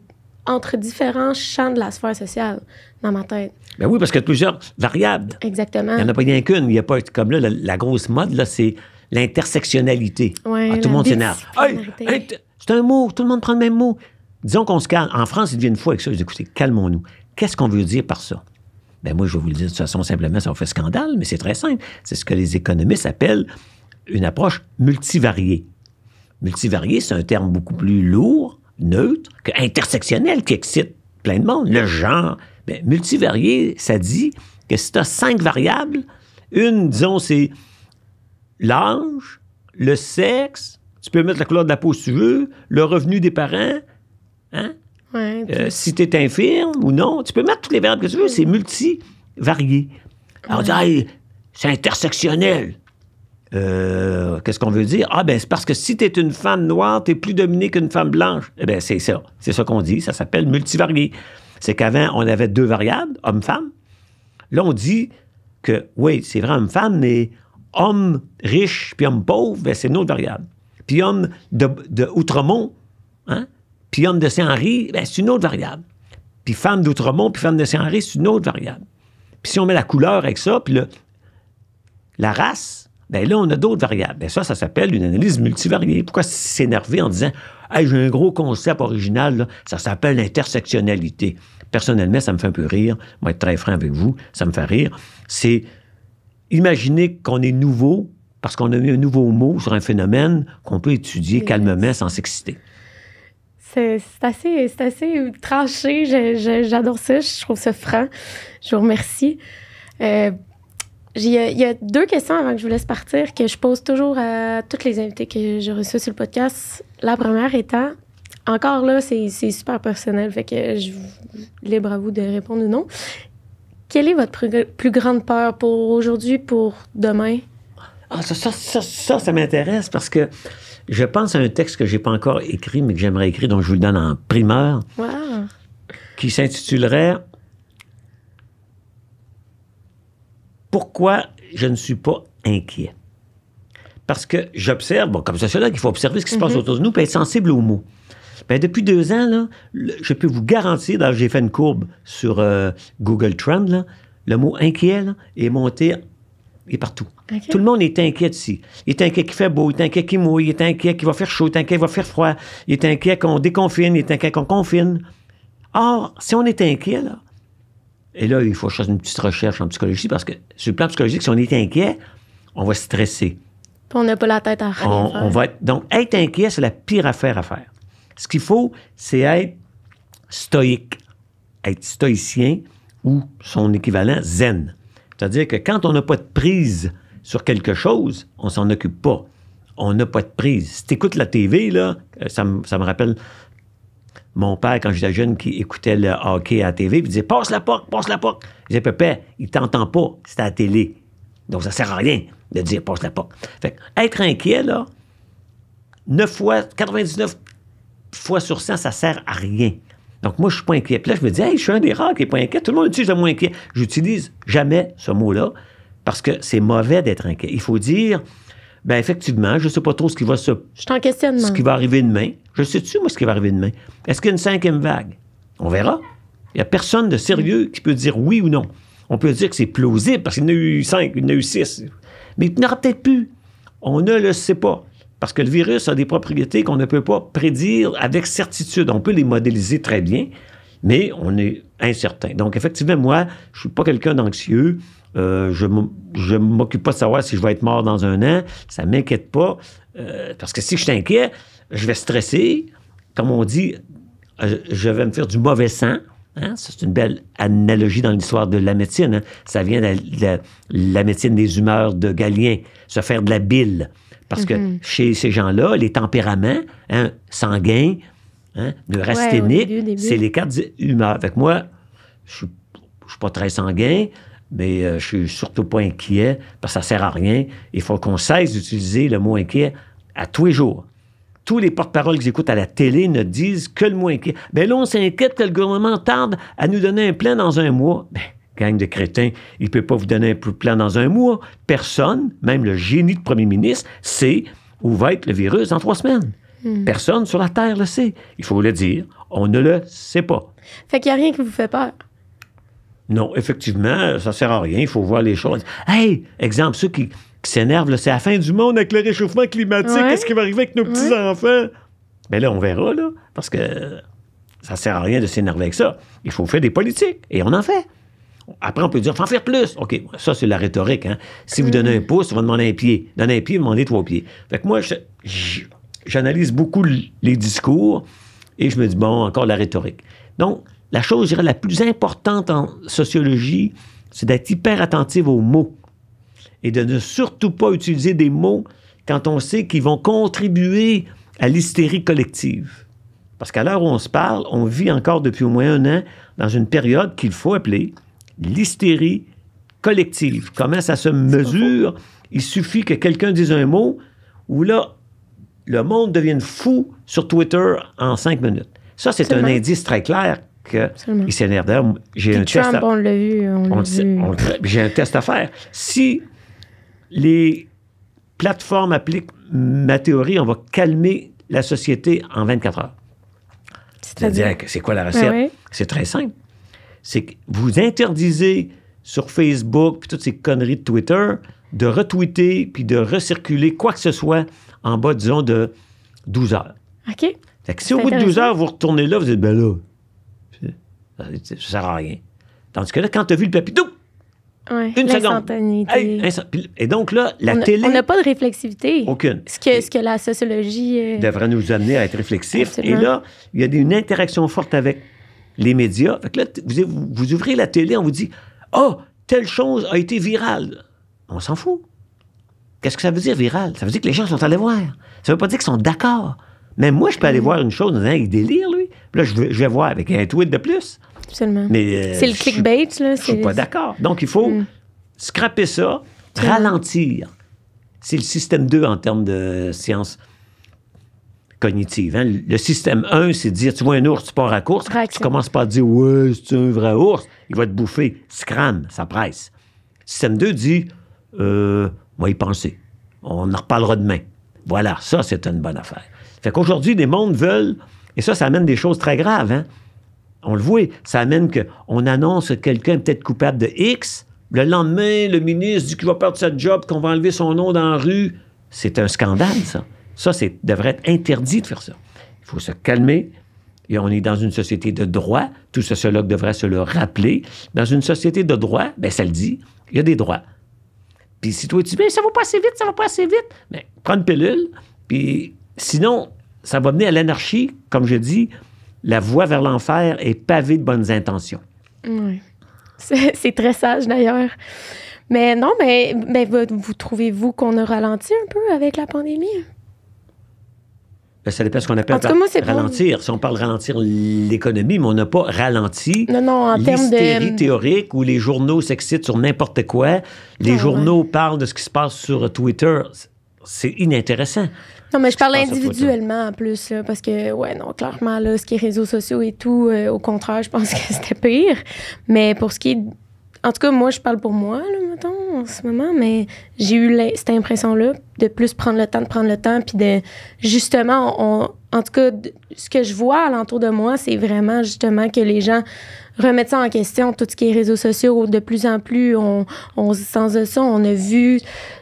entre différents champs de la sphère sociale dans ma tête. Ben oui, parce qu'il y a plusieurs variables. Exactement. Il n'y en a pas rien qu'une. Il n'y a pas comme là, la, grosse mode, là, c'est l'intersectionnalité. Ah, tout le monde s'énerve. c'est un mot, tout le monde prend le même mot. Disons qu'on se calme. En France, ils une fois avec ça. écoutez, calmons-nous. Qu'est-ce qu'on veut dire par ça? Ben moi, je vais vous le dire de toute façon, simplement, ça en fait scandale, mais c'est très simple. C'est ce que les économistes appellent une approche multivariée. Multivariée, c'est un terme beaucoup plus lourd, neutre, que intersectionnel, qui excite plein de monde. Le genre, mais ben, multivarié, ça dit que si tu as cinq variables, une, disons, c'est l'âge, le sexe, tu peux mettre la couleur de la peau si tu veux, le revenu des parents, hein? Euh, si tu es infirme ou non, tu peux mettre toutes les variables que tu veux, c'est multivarié. Alors, on c'est intersectionnel. Euh, qu'est-ce qu'on veut dire? Ah, ben, c'est parce que si tu es une femme noire, tu es plus dominée qu'une femme blanche. Eh bien, c'est ça. C'est ça qu'on dit. Ça s'appelle multivarié. C'est qu'avant, on avait deux variables, homme-femme. Là, on dit que, oui, c'est vrai, homme-femme, mais homme riche puis homme pauvre, ben, c'est une autre variable. Puis homme de, Outremont, hein? puis homme de Saint-Henri, ben, c'est une autre variable. Puis femme d'Outremont, puis femme de Saint-Henri, c'est une autre variable. Puis si on met la couleur avec ça, puis la race, Bien là, on a d'autres variables. Ben ça, ça s'appelle une analyse multivariée. Pourquoi s'énerver en disant Hey, j'ai un gros concept original, là. ça s'appelle l'intersectionnalité. Personnellement, ça me fait un peu rire. Je vais être très franc avec vous, ça me fait rire. C'est imaginer qu'on est nouveau parce qu'on a mis un nouveau mot sur un phénomène qu'on peut étudier calmement sans s'exciter. C'est assez, assez tranché. J'adore ça. Je trouve ça franc. Je vous remercie. Euh, il y a deux questions avant que je vous laisse partir que je pose toujours à toutes les invités que j'ai reçus sur le podcast. La première étant, encore là, c'est super personnel, fait que je libre à vous de répondre ou non. Quelle est votre plus grande peur pour aujourd'hui, pour demain? Ah, ça, ça, ça, ça, m'intéresse parce que je pense à un texte que j'ai pas encore écrit, mais que j'aimerais écrire, donc je vous le donne en primeur, qui s'intitulerait Pourquoi je ne suis pas inquiet? Parce que j'observe, bon, comme là qu'il faut observer ce qui se passe mhm. autour de nous puis être sensible aux mots. Bien, depuis deux ans, là, je peux vous garantir, j'ai fait une courbe sur euh, Google Trends, le mot inquiet est monté et partout. Tout le monde est inquiet ici. Il est inquiet qui fait beau, il est inquiet qu'il mouille, il est inquiet qui va faire chaud, il est inquiet qu'il va faire froid, il est inquiet qu'on déconfine, il est inquiet qu'on confine. Or, si on est inquiet, là, et là, il faut faire une petite recherche en psychologie parce que sur le plan psychologique, si on est inquiet, on va stresser. on n'a pas la tête à rien faire. donc, être inquiet, c'est la pire affaire à faire. Ce qu'il faut, c'est être stoïque, être stoïcien ou son équivalent zen. C'est-à-dire que quand on n'a pas de prise sur quelque chose, on s'en occupe pas. On n'a pas de prise. Si tu écoutes la TV, là, euh, ça ça me rappelle mon père, quand j'étais jeune, qui écoutait le hockey à la TV, il disait Passe la porte, passe la porte. Je disais Pépé, il t'entend pas, c'est à la télé. Donc, ça sert à rien de dire Passe la porte. Fait être inquiet, là, 9 fois, 99 fois sur 100, ça sert à rien. Donc, moi, je suis pas inquiet. Puis là, je me dis Hey, je suis un des rares qui n'est pas inquiet. Tout le monde utilise le mot inquiet. J'utilise jamais ce mot-là parce que c'est mauvais d'être inquiet. Il faut dire ben effectivement, je ne sais pas trop ce qui va se. Je t'en questionne. Ce qui va arriver demain. Je sais-tu, moi, ce qui va arriver demain? Est-ce qu'il y a une cinquième vague? On verra. Il n'y a personne de sérieux qui peut dire oui ou non. On peut dire que c'est plausible parce qu'il y en a eu cinq, il y en a eu six. Mais il n'y en aura peut-être plus. On ne le sait pas. Parce que le virus a des propriétés qu'on ne peut pas prédire avec certitude. On peut les modéliser très bien, mais on est incertain. Donc, effectivement, moi, je ne suis pas quelqu'un d'anxieux. Euh, je ne m'occupe pas de savoir si je vais être mort dans un an. Ça ne m'inquiète pas. Euh, parce que si je t'inquiète, je vais stresser. Comme on dit, euh, je vais me faire du mauvais sang. Hein. C'est une belle analogie dans l'histoire de la médecine. Hein. Ça vient de la, médecine des humeurs de Galien, se faire de la bile. Parce que mm-hmm. chez ces gens-là, les tempéraments hein, sanguins, hein, neurasthéniques, c'est les quatre humeurs. avec moi, je ne suis pas très sanguin, mais euh, je suis surtout pas inquiet parce que ça sert à rien. Il faut qu'on cesse d'utiliser le mot inquiet à tous les jours. Tous les porte-paroles que j'écoute à la télé ne disent que le mot inquiet. Mais ben là, on s'inquiète que le gouvernement tarde à nous donner un plan dans un mois. Ben, gang de crétins, il ne peut pas vous donner un plan dans un mois. Personne, même le génie de premier ministre, sait où va être le virus dans trois semaines. Hmm. Personne sur la Terre le sait. Il faut le dire. On ne le sait pas. Fait qu'il n'y a rien qui vous fait peur. Non, effectivement, ça sert à rien. Il faut voir les choses. Hey, exemple, ceux qui, s'énervent, c'est la fin du monde avec le réchauffement climatique. Qu'est-ce qui va arriver avec nos petits-enfants? Mais Bien là, on verra, là, parce que ça sert à rien de s'énerver avec ça. Il faut faire des politiques, et on en fait. Après, on peut dire, faut en faire plus. OK, ça, c'est la rhétorique. Hein. Si vous donnez un pouce, on va demander un pied. Donnez un pied, vous demandez trois pieds. Fait que moi, j'analyse beaucoup les discours et je me dis, bon, encore la rhétorique. Donc, la chose, je dirais, la plus importante en sociologie, c'est d'être hyper attentive aux mots et de ne surtout pas utiliser des mots quand on sait qu'ils vont contribuer à l'hystérie collective. Parce qu'à l'heure où on se parle, on vit encore depuis au moins un an dans une période qu'il faut appeler l'hystérie collective. Comment ça se mesure? Il suffit que quelqu'un dise un mot où là, le monde devienne fou sur Twitter en cinq minutes. Ça, c'est un indice très clair il s'énerve j'ai un test. À, J'ai un test à faire. Si les plateformes appliquent ma théorie, on va calmer la société en 24 heures. C'est-à-dire que c'est quoi la ben recette? C'est très simple. C'est que vous interdisez sur Facebook, puis toutes ces conneries de Twitter, de retweeter, puis de recirculer quoi que ce soit en bas, disons, de 12 heures. OK. Fait que si au bout de 12 heures, vous retournez là, vous êtes ben là, ça sert à rien. Tandis que là, quand tu as vu le papito, une seconde. et donc là, la télé. On n'a pas de réflexivité. Aucune. Ce que, la sociologie. Euh, devrait nous amener à être réflexif. Et là, il y a une interaction forte avec les médias. Fait que là, vous, ouvrez la télé, on vous dit Ah, oh, telle chose a été virale. On s'en fout. Qu'est-ce que ça veut dire viral? Ça veut dire que les gens sont allés voir. Ça ne veut pas dire qu'ils sont d'accord. Mais moi, je peux aller mm. voir une chose il délire, lui. là, je vais, voir avec un tweet de plus. Absolument. Mais, euh, c'est le clickbait, là. Je suis pas d'accord. Donc, il faut mm. scraper ça, mm. ralentir. C'est le système 2 en termes de sciences cognitive hein. Le système 1, c'est de dire, tu vois un ours, tu pars à course. Tu commences pas à dire, ouais, c'est un vrai ours. Il va te bouffer. Scram, ça presse. Le système 2 dit, euh, on va y penser. On en reparlera demain. Voilà, ça, c'est une bonne affaire. Fait qu'aujourd'hui, des mondes veulent, et ça, ça amène des choses très graves, hein? On le voit, ça amène qu'on annonce quelqu'un peut-être coupable de X, le lendemain, le ministre dit qu'il va perdre sa job, qu'on va enlever son nom dans la rue. C'est un scandale, ça. Ça, c'est, devrait être interdit de faire ça. Il faut se calmer. Et on est dans une société de droit. Tout sociologue devrait se le rappeler. Dans une société de droit, bien, ça le dit, il y a des droits. Puis si toi, tu dis, mais ça va pas assez vite, ça va pas assez vite, mais ben, prends une pilule, puis Sinon, ça va mener à l'anarchie. Comme je dis, la voie vers l'enfer est pavée de bonnes intentions. Oui. C'est très sage d'ailleurs. Mais non, mais, vous, trouvez-vous qu'on a ralenti un peu avec la pandémie? Ben, ça dépend ce qu'on appelle ralentir. Si on parle ralentir l'économie, mais on n'a pas ralenti non, non, l'hystérie théorique où les journaux s'excitent sur n'importe quoi. Les ah, journaux parlent de ce qui se passe sur Twitter. C'est inintéressant. Non, mais je parle individuellement en plus, parce que, ouais, non, clairement, là, ce qui est réseaux sociaux et tout, euh, au contraire, je pense <laughs> que c'était pire. Mais pour ce qui est. En tout cas, moi, je parle pour moi, là, mettons, en ce moment, mais j'ai eu cette impression-là de plus prendre le temps, de prendre le temps, puis de. Justement, on, en tout cas, ce que je vois alentour de moi, c'est vraiment justement que les gens remettre ça en question, tout ce qui est réseaux sociaux. De plus en plus, on, on sans de ça, on a vu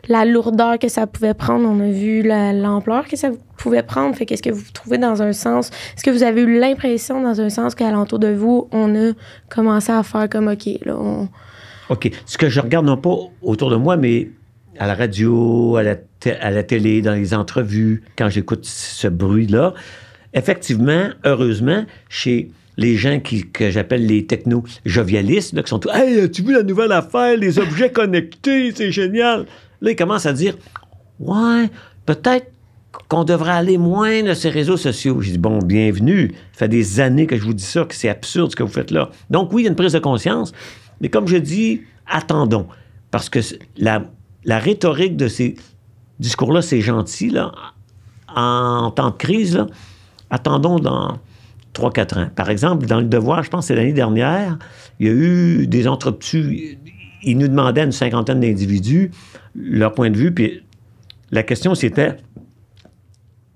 la lourdeur que ça pouvait prendre, on a vu l'ampleur que ça pouvait prendre. Fait qu'est-ce que vous trouvez dans un sens? Est-ce que vous avez eu l'impression dans un sens qu'alentour de vous, on a commencé à faire comme OK, là, on... OK. Ce que je regarde, non pas autour de moi, mais à la radio, à la, à la télé, dans les entrevues, quand j'écoute ce bruit-là, effectivement, heureusement, chez les gens qui, que j'appelle les techno-jovialistes, qui sont tous Hey, as-tu vu la nouvelle affaire, les <laughs> objets connectés, c'est génial! Là, ils commencent à dire Ouais, peut-être qu'on devrait aller moins de ces réseaux sociaux. Je dit, bon, bienvenue. Ça fait des années que je vous dis ça, que c'est absurde ce que vous faites là. Donc oui, il y a une prise de conscience, mais comme je dis, attendons. Parce que la, la rhétorique de ces discours-là, c'est gentil, là, en temps de crise, là, attendons dans 3-4 ans. Par exemple, dans le devoir, je pense que c'est l'année dernière, il y a eu des entreprises, ils nous demandaient à une cinquantaine d'individus leur point de vue, puis la question c'était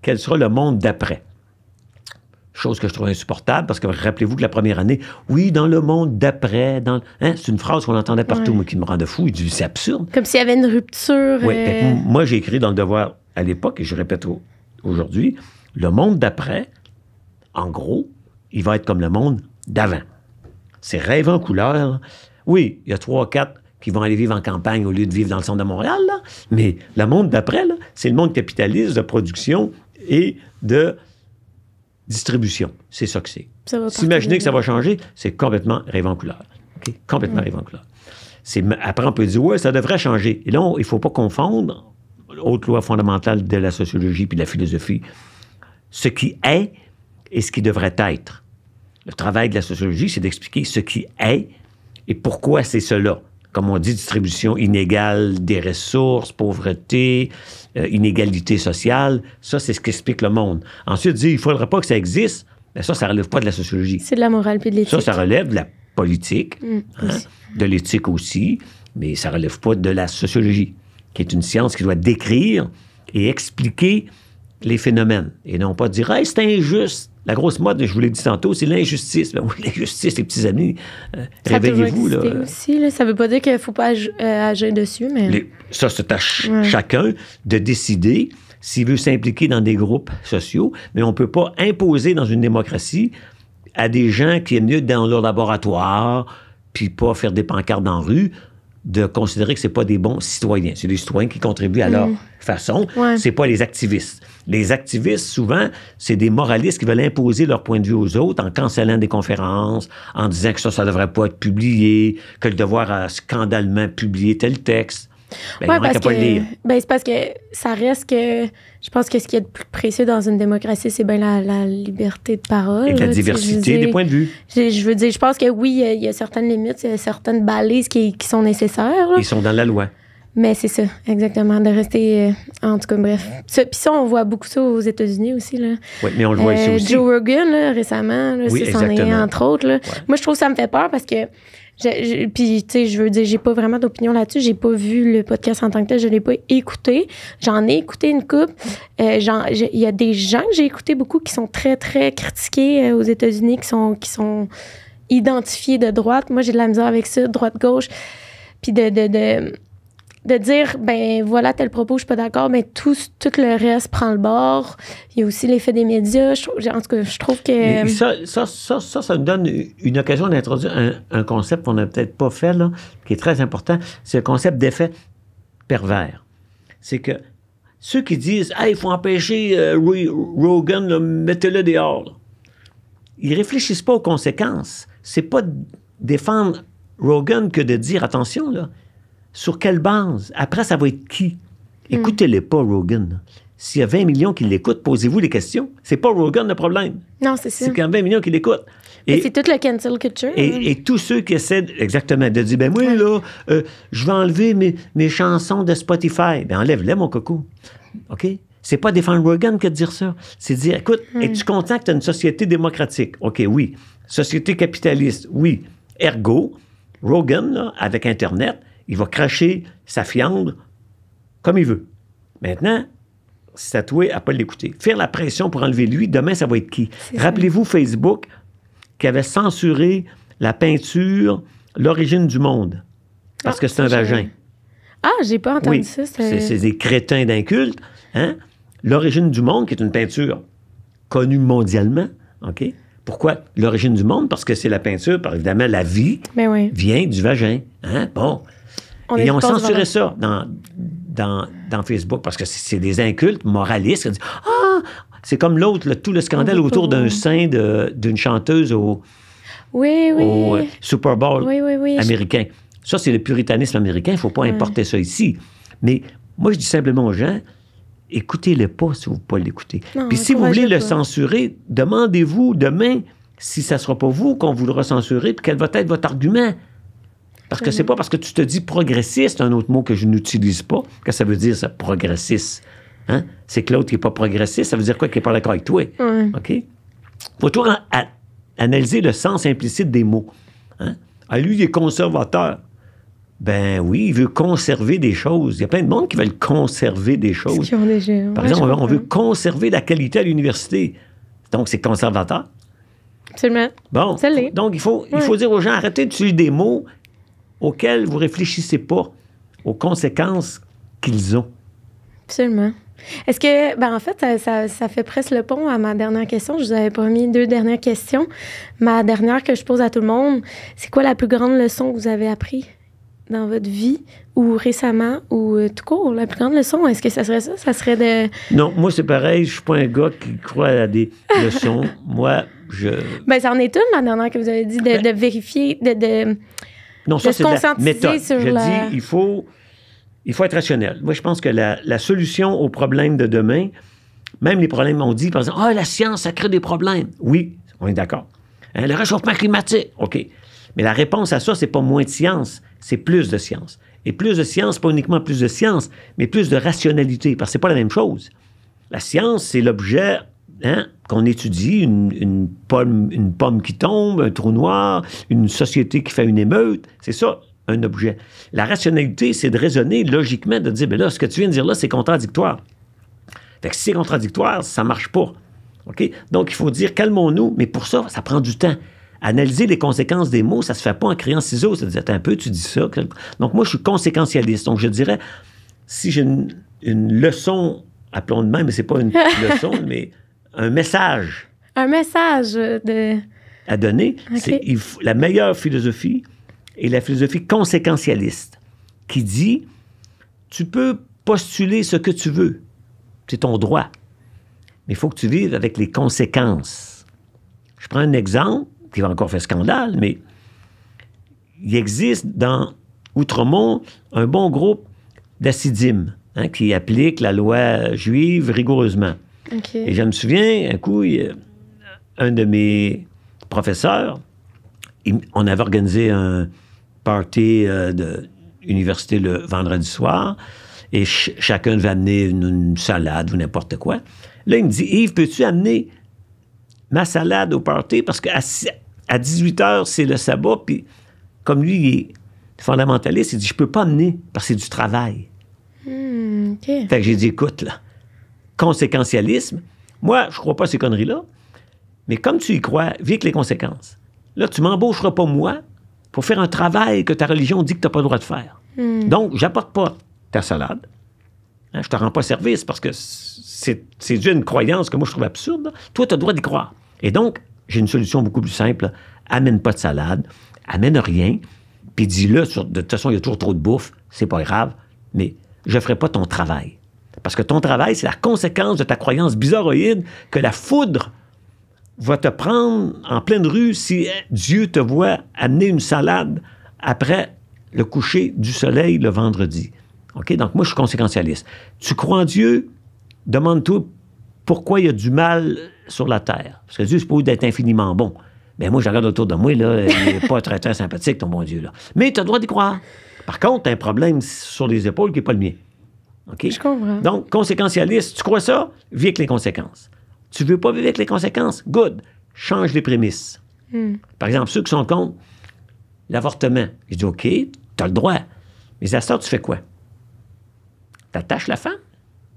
quel sera le monde d'après? Chose que je trouve insupportable, parce que rappelez-vous que la première année, oui, dans le monde d'après, dans, hein, c'est une phrase qu'on entendait partout, moi mais qui me rendait fou. Il dit, c'est absurde. Comme s'il y avait une rupture. Oui, ben, euh, moi, j'ai écrit dans le devoir à l'époque, et je répète aujourd'hui, le monde d'après, en gros, il va être comme le monde d'avant. C'est rêve en couleur. Oui, il y a trois, ou quatre qui vont aller vivre en campagne au lieu de vivre dans le centre de Montréal, mais le monde d'après, c'est le monde capitaliste de production et de distribution. C'est ça que c'est. S'imaginer que ça va changer, c'est complètement rêve en couleur. Complètement mm. rêve en couleur. Après, on peut dire, ouais, ça devrait changer. Et là, il ne faut pas confondre autre loi fondamentale de la sociologie puis de la philosophie, ce qui est et ce qui devrait être. Le travail de la sociologie, c'est d'expliquer ce qui est et pourquoi c'est cela. Comme on dit, distribution inégale des ressources, pauvreté, euh, inégalité sociale, ça, c'est ce qu'explique le monde. Ensuite, dire, il ne faudrait pas que ça existe, mais ça, ça relève pas de la sociologie. C'est de la morale et de l'éthique. Ça, ça relève de la politique, mm, hein, de l'éthique aussi, mais ça relève pas de la sociologie, qui est une science qui doit décrire et expliquer les phénomènes, et non pas dire, hey, c'est injuste, la grosse mode, je vous l'ai dit tantôt, c'est l'injustice. Ben <laughs> l'injustice, les petits amis, euh, réveillez-vous. Là. Aussi, Ça ne veut pas dire qu'il ne faut pas euh, agir dessus, mais... ça, c'est à chacun de décider s'il veut s'impliquer dans des groupes sociaux, mais on ne peut pas imposer dans une démocratie à des gens qui aiment dans leur laboratoire, puis pas faire des pancartes dans la rue, de considérer que ce pas des bons citoyens. C'est des citoyens qui contribuent à leur mm. façon. ne C'est pas les activistes. Les activistes, souvent, c'est des moralistes qui veulent imposer leur point de vue aux autres en cancellant des conférences, en disant que ça, ça devrait pas être publié, que le devoir a scandalement publié tel texte. Ben, ouais, parce que, ben, c'est parce que ça reste que je pense que ce qui est le plus précieux dans une démocratie, c'est bien la, liberté de parole. Et la diversité des points de vue. Je, veux dire, je pense que oui, il y a certaines limites, il y a certaines balises qui sont nécessaires. Ils sont dans la loi. Mais c'est ça, exactement, de rester. Euh, en tout cas, bref. Puis ça, on voit beaucoup ça aux États-Unis aussi. Là. Oui, mais on le voit ici euh, aussi. Joe Rogan, là, récemment, c'est oui, entre autres. Là. Moi, je trouve que ça me fait peur parce que. puis, tu sais, je veux dire, j'ai pas vraiment d'opinion là-dessus. J'ai pas vu le podcast en tant que tel. Je l'ai pas écouté. J'en ai écouté une coupe. Euh, il y a des gens que j'ai écouté beaucoup qui sont très, très critiqués aux États-Unis, qui sont, qui sont identifiés de droite. Moi, j'ai de la misère avec ça, droite-gauche. Puis de de dire, ben voilà, tel propos, je suis pas d'accord, mais tout, tout le reste prend le bord. Il y a aussi l'effet des médias. Je, en tout cas, je trouve que. Ça ça, ça, donne une occasion d'introduire un, concept qu'on n'a peut-être pas fait, là, qui est très important. C'est le concept d'effet pervers. C'est que ceux qui disent, ah, il faut empêcher euh, Rogan, mettez-le dehors, Ils ils réfléchissent pas aux conséquences. C'est pas défendre Rogan que de dire, attention, là, sur quelle base? Après, ça va être qui? Hmm. Écoutez-les pas, Rogan. S'il y a 20 millions qui l'écoutent, posez-vous les questions. C'est pas Rogan le problème. Non, c'est ça. C'est quand 20 millions qui l'écoutent. Et c'est tout le cancel culture. Hein. Et, tous ceux qui essaient, exactement, de dire, ben oui, là, euh, je vais enlever mes, mes, chansons de Spotify. Ben enlève-les, mon coco. OK? C'est pas défendre Rogan que de dire ça. C'est dire, écoute, hmm. es-tu content une société démocratique? OK, oui. Société capitaliste, oui. Ergo, Rogan, avec Internet, il va cracher sa fiandre comme il veut. Maintenant, Satoué à pas l'écouter. Faire la pression pour enlever lui, demain, ça va être qui? Rappelez-vous Facebook qui avait censuré la peinture L'origine du monde parce que ah, c'est un vagin. Ah, j'ai pas entendu ça. C'est des crétins d'inculte. Hein? L'origine du monde, qui est une peinture connue mondialement, OK? Pourquoi l'origine du monde? Parce que c'est la peinture, par évidemment, la vie ben vient du vagin. Hein? Bon, et on ont ça dans, dans, Facebook parce que c'est des incultes moralistes ah, c'est comme l'autre, tout le scandale autour d'un sein d'une chanteuse au, euh, Super Bowl américain. Ça, c'est le puritanisme américain. Il ne faut pas importer ça ici. Mais moi, je dis simplement aux gens écoutez-le pas si vous ne pouvez pas l'écouter. Puis si vous voulez le censurer, demandez-vous demain si ça ne sera pas vous qu'on vous le et puis quel va être votre argument. Parce que mm-hmm. c'est pas parce que tu te dis progressiste, un autre mot que je n'utilise pas, que ça veut dire ça, progressiste. Hein? C'est que l'autre qui n'est pas progressiste, ça veut dire quoi qu'il n'est pas d'accord avec toi. OK? faut toujours analyser le sens implicite des mots. Hein? À lui, il est conservateur. Ben oui, il veut conserver des choses. Il y a plein de monde qui veulent conserver des choses. Par exemple, on veut conserver la qualité à l'université. Donc, c'est conservateur. Absolument. Bon. Donc, il faut, il faut dire aux gens, arrêtez suivre des mots auxquels vous réfléchissez pas aux conséquences qu'ils ont. Absolument. Est-ce que, ben en fait, euh, ça, ça, fait presque le pont à ma dernière question. Je vous avais promis deux dernières questions. Ma dernière que je pose à tout le monde, c'est quoi la plus grande leçon que vous avez appris dans votre vie ou récemment ou euh, tout court? La plus grande leçon, est-ce que ça serait ça? Ça serait de. Non, moi, c'est pareil. Je suis pas un gars qui croit à des <laughs> leçons. moi, je. Ben, ça en est une, la dernière que vous avez dit, de, vérifier, de non, ça, c'est la méthode. je dis, il faut, il faut être rationnel. Moi, je pense que la, solution aux problèmes de demain, même les problèmes, on dit, par exemple, ah, la science, ça crée des problèmes. Oui, on est d'accord. Hein, le réchauffement climatique, OK. Mais la réponse à ça, c'est pas moins de science, c'est plus de science. Et plus de science, pas uniquement plus de science, mais plus de rationalité, parce que c'est pas la même chose. La science, c'est l'objet Hein? qu'on étudie, une, pomme, une pomme qui tombe, un trou noir, une société qui fait une émeute. C'est ça, un objet. La rationalité, c'est de raisonner logiquement, de dire, ben là, ce que tu viens de dire là, c'est contradictoire. Fait que si c'est contradictoire, ça marche pas. ok Donc, il faut dire, calmons-nous, mais pour ça, ça prend du temps. Analyser les conséquences des mots, ça se fait pas en criant ciseaux. Ça un peu, tu dis ça. Donc, moi, je suis conséquentialiste. Donc, je dirais, si j'ai une, leçon, appelons de même, mais c'est pas une <laughs> leçon, mais un message. Un message À donner. C'est la meilleure philosophie est la philosophie conséquentialiste qui dit tu peux postuler ce que tu veux, c'est ton droit, mais il faut que tu vives avec les conséquences. Je prends un exemple qui va encore faire scandale, mais il existe dans Outremont un bon groupe d'assidim hein, qui applique la loi juive rigoureusement. Et je me souviens, un coup, un de mes professeurs, on avait organisé un party euh, de université le vendredi soir, et chacun devait amener une, salade ou n'importe quoi. Là, il me dit, Yves, peux-tu amener ma salade au party? Parce qu'à à 18 h c'est le sabbat, puis comme lui, il est fondamentaliste, il dit, je peux pas amener parce que c'est du travail. Hmm, fait que j'ai dit, écoute, là, conséquentialisme. Moi, je ne crois pas à ces conneries-là, mais comme tu y crois, vis avec les conséquences. Là, tu m'embaucheras pas moi pour faire un travail que ta religion dit que tu n'as pas le droit de faire. Donc, hmm. Donc, j'apporte pas ta salade. Hein, je ne te rends pas service parce que c'est une croyance que moi je trouve absurde. Toi, tu as le droit d'y croire. Et donc, j'ai une solution beaucoup plus simple. Amène pas de salade, amène rien, puis dis-le, de toute façon, il y a toujours trop de bouffe, c'est pas grave, mais je ne ferai pas ton travail. Parce que ton travail, c'est la conséquence de ta croyance bizarroïde que la foudre va te prendre en pleine rue si euh, Dieu te voit amener une salade après le coucher du soleil le vendredi. OK? Donc, moi, je suis conséquentialiste. Tu crois en Dieu, demande-toi pourquoi il y a du mal sur la terre. Parce que Dieu est supposé d'être infiniment bon. Mais moi, je regarde autour de moi, là, il n'est pas très, très sympathique, ton bon Dieu. Mais tu as le droit d'y croire. Par contre, tu as un problème sur les épaules qui n'est pas le mien. Donc, conséquentialiste, tu crois ça? Vis avec les conséquences. Tu veux pas vivre avec les conséquences? Good. Change les prémices. Hmm. Par exemple, ceux qui sont contre l'avortement, je dis OK, tu as le droit. Mais à ça, tu fais quoi? T'attaches la femme?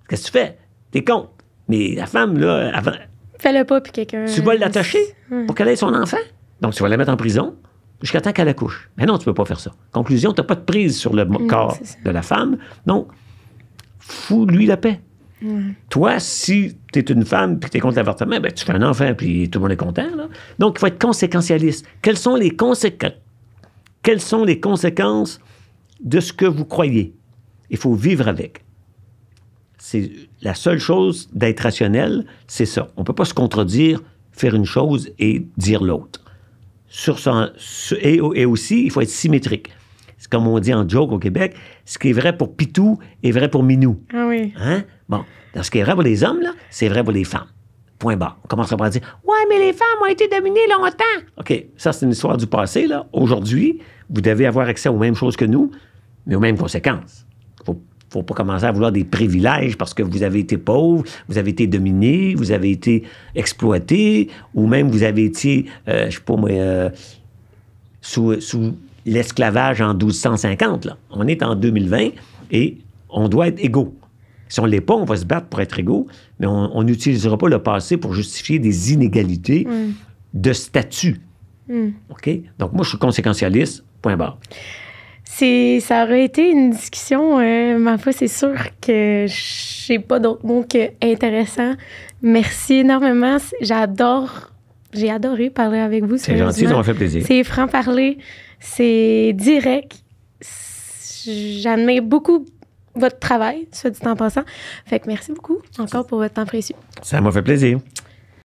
Qu'est-ce que tu fais? T'es contre. Mais la femme, là, avant. Fais-le pas, puis quelqu'un. Tu vas l'attacher pour qu'elle ait son enfant? Donc, tu vas la mettre en prison jusqu'à temps qu'elle accouche. Mais non, tu peux pas faire ça. Conclusion, tu n'as pas de prise sur le hmm, corps de la femme. Donc, fous-lui la paix. Toi, si tu es une femme et que tu es contre l'avortement, ben, tu fais un enfant puis tout le monde est content. Donc, il faut être conséquentialiste. Quelles sont les conséquences? Quelles sont les conséquences de ce que vous croyez? Il faut vivre avec. C'est la seule chose d'être rationnel, c'est ça. On ne peut pas se contredire, faire une chose et dire l'autre. Sur, et aussi, il faut être symétrique. C'est comme on dit en joke au Québec, ce qui est vrai pour Pitou est vrai pour Minou. Ah oui. Hein? Bon, ce qui est vrai pour les hommes, là, c'est vrai pour les femmes. Point bas. On commence à dire Ouais, mais les femmes ont été dominées longtemps. OK, ça, c'est une histoire du passé. là. Aujourd'hui, vous devez avoir accès aux mêmes choses que nous, mais aux mêmes conséquences. Faut faut pas commencer à vouloir des privilèges parce que vous avez été pauvre, vous avez été dominé, vous avez été exploité, ou même vous avez été, je euh, je sais pas moi, euh, sous, sous, l'esclavage en 1250. Là. On est en 2020 et on doit être égaux. Si on ne l'est pas, on va se battre pour être égaux, mais on n'utilisera pas le passé pour justifier des inégalités mm. de statut. Mm. OK? Donc, moi, je suis conséquentialiste, point barre. Ça aurait été une discussion, euh, ma foi, c'est sûr que je n'ai pas d'autres mots que intéressant. Merci énormément. J'adore j'ai adoré parler avec vous. C'est gentil, ça m'a fait plaisir. C'est franc-parler. C'est direct. J'admets beaucoup votre travail, ça dit en passant. Fait que merci beaucoup encore pour votre temps précieux. Ça m'a fait plaisir.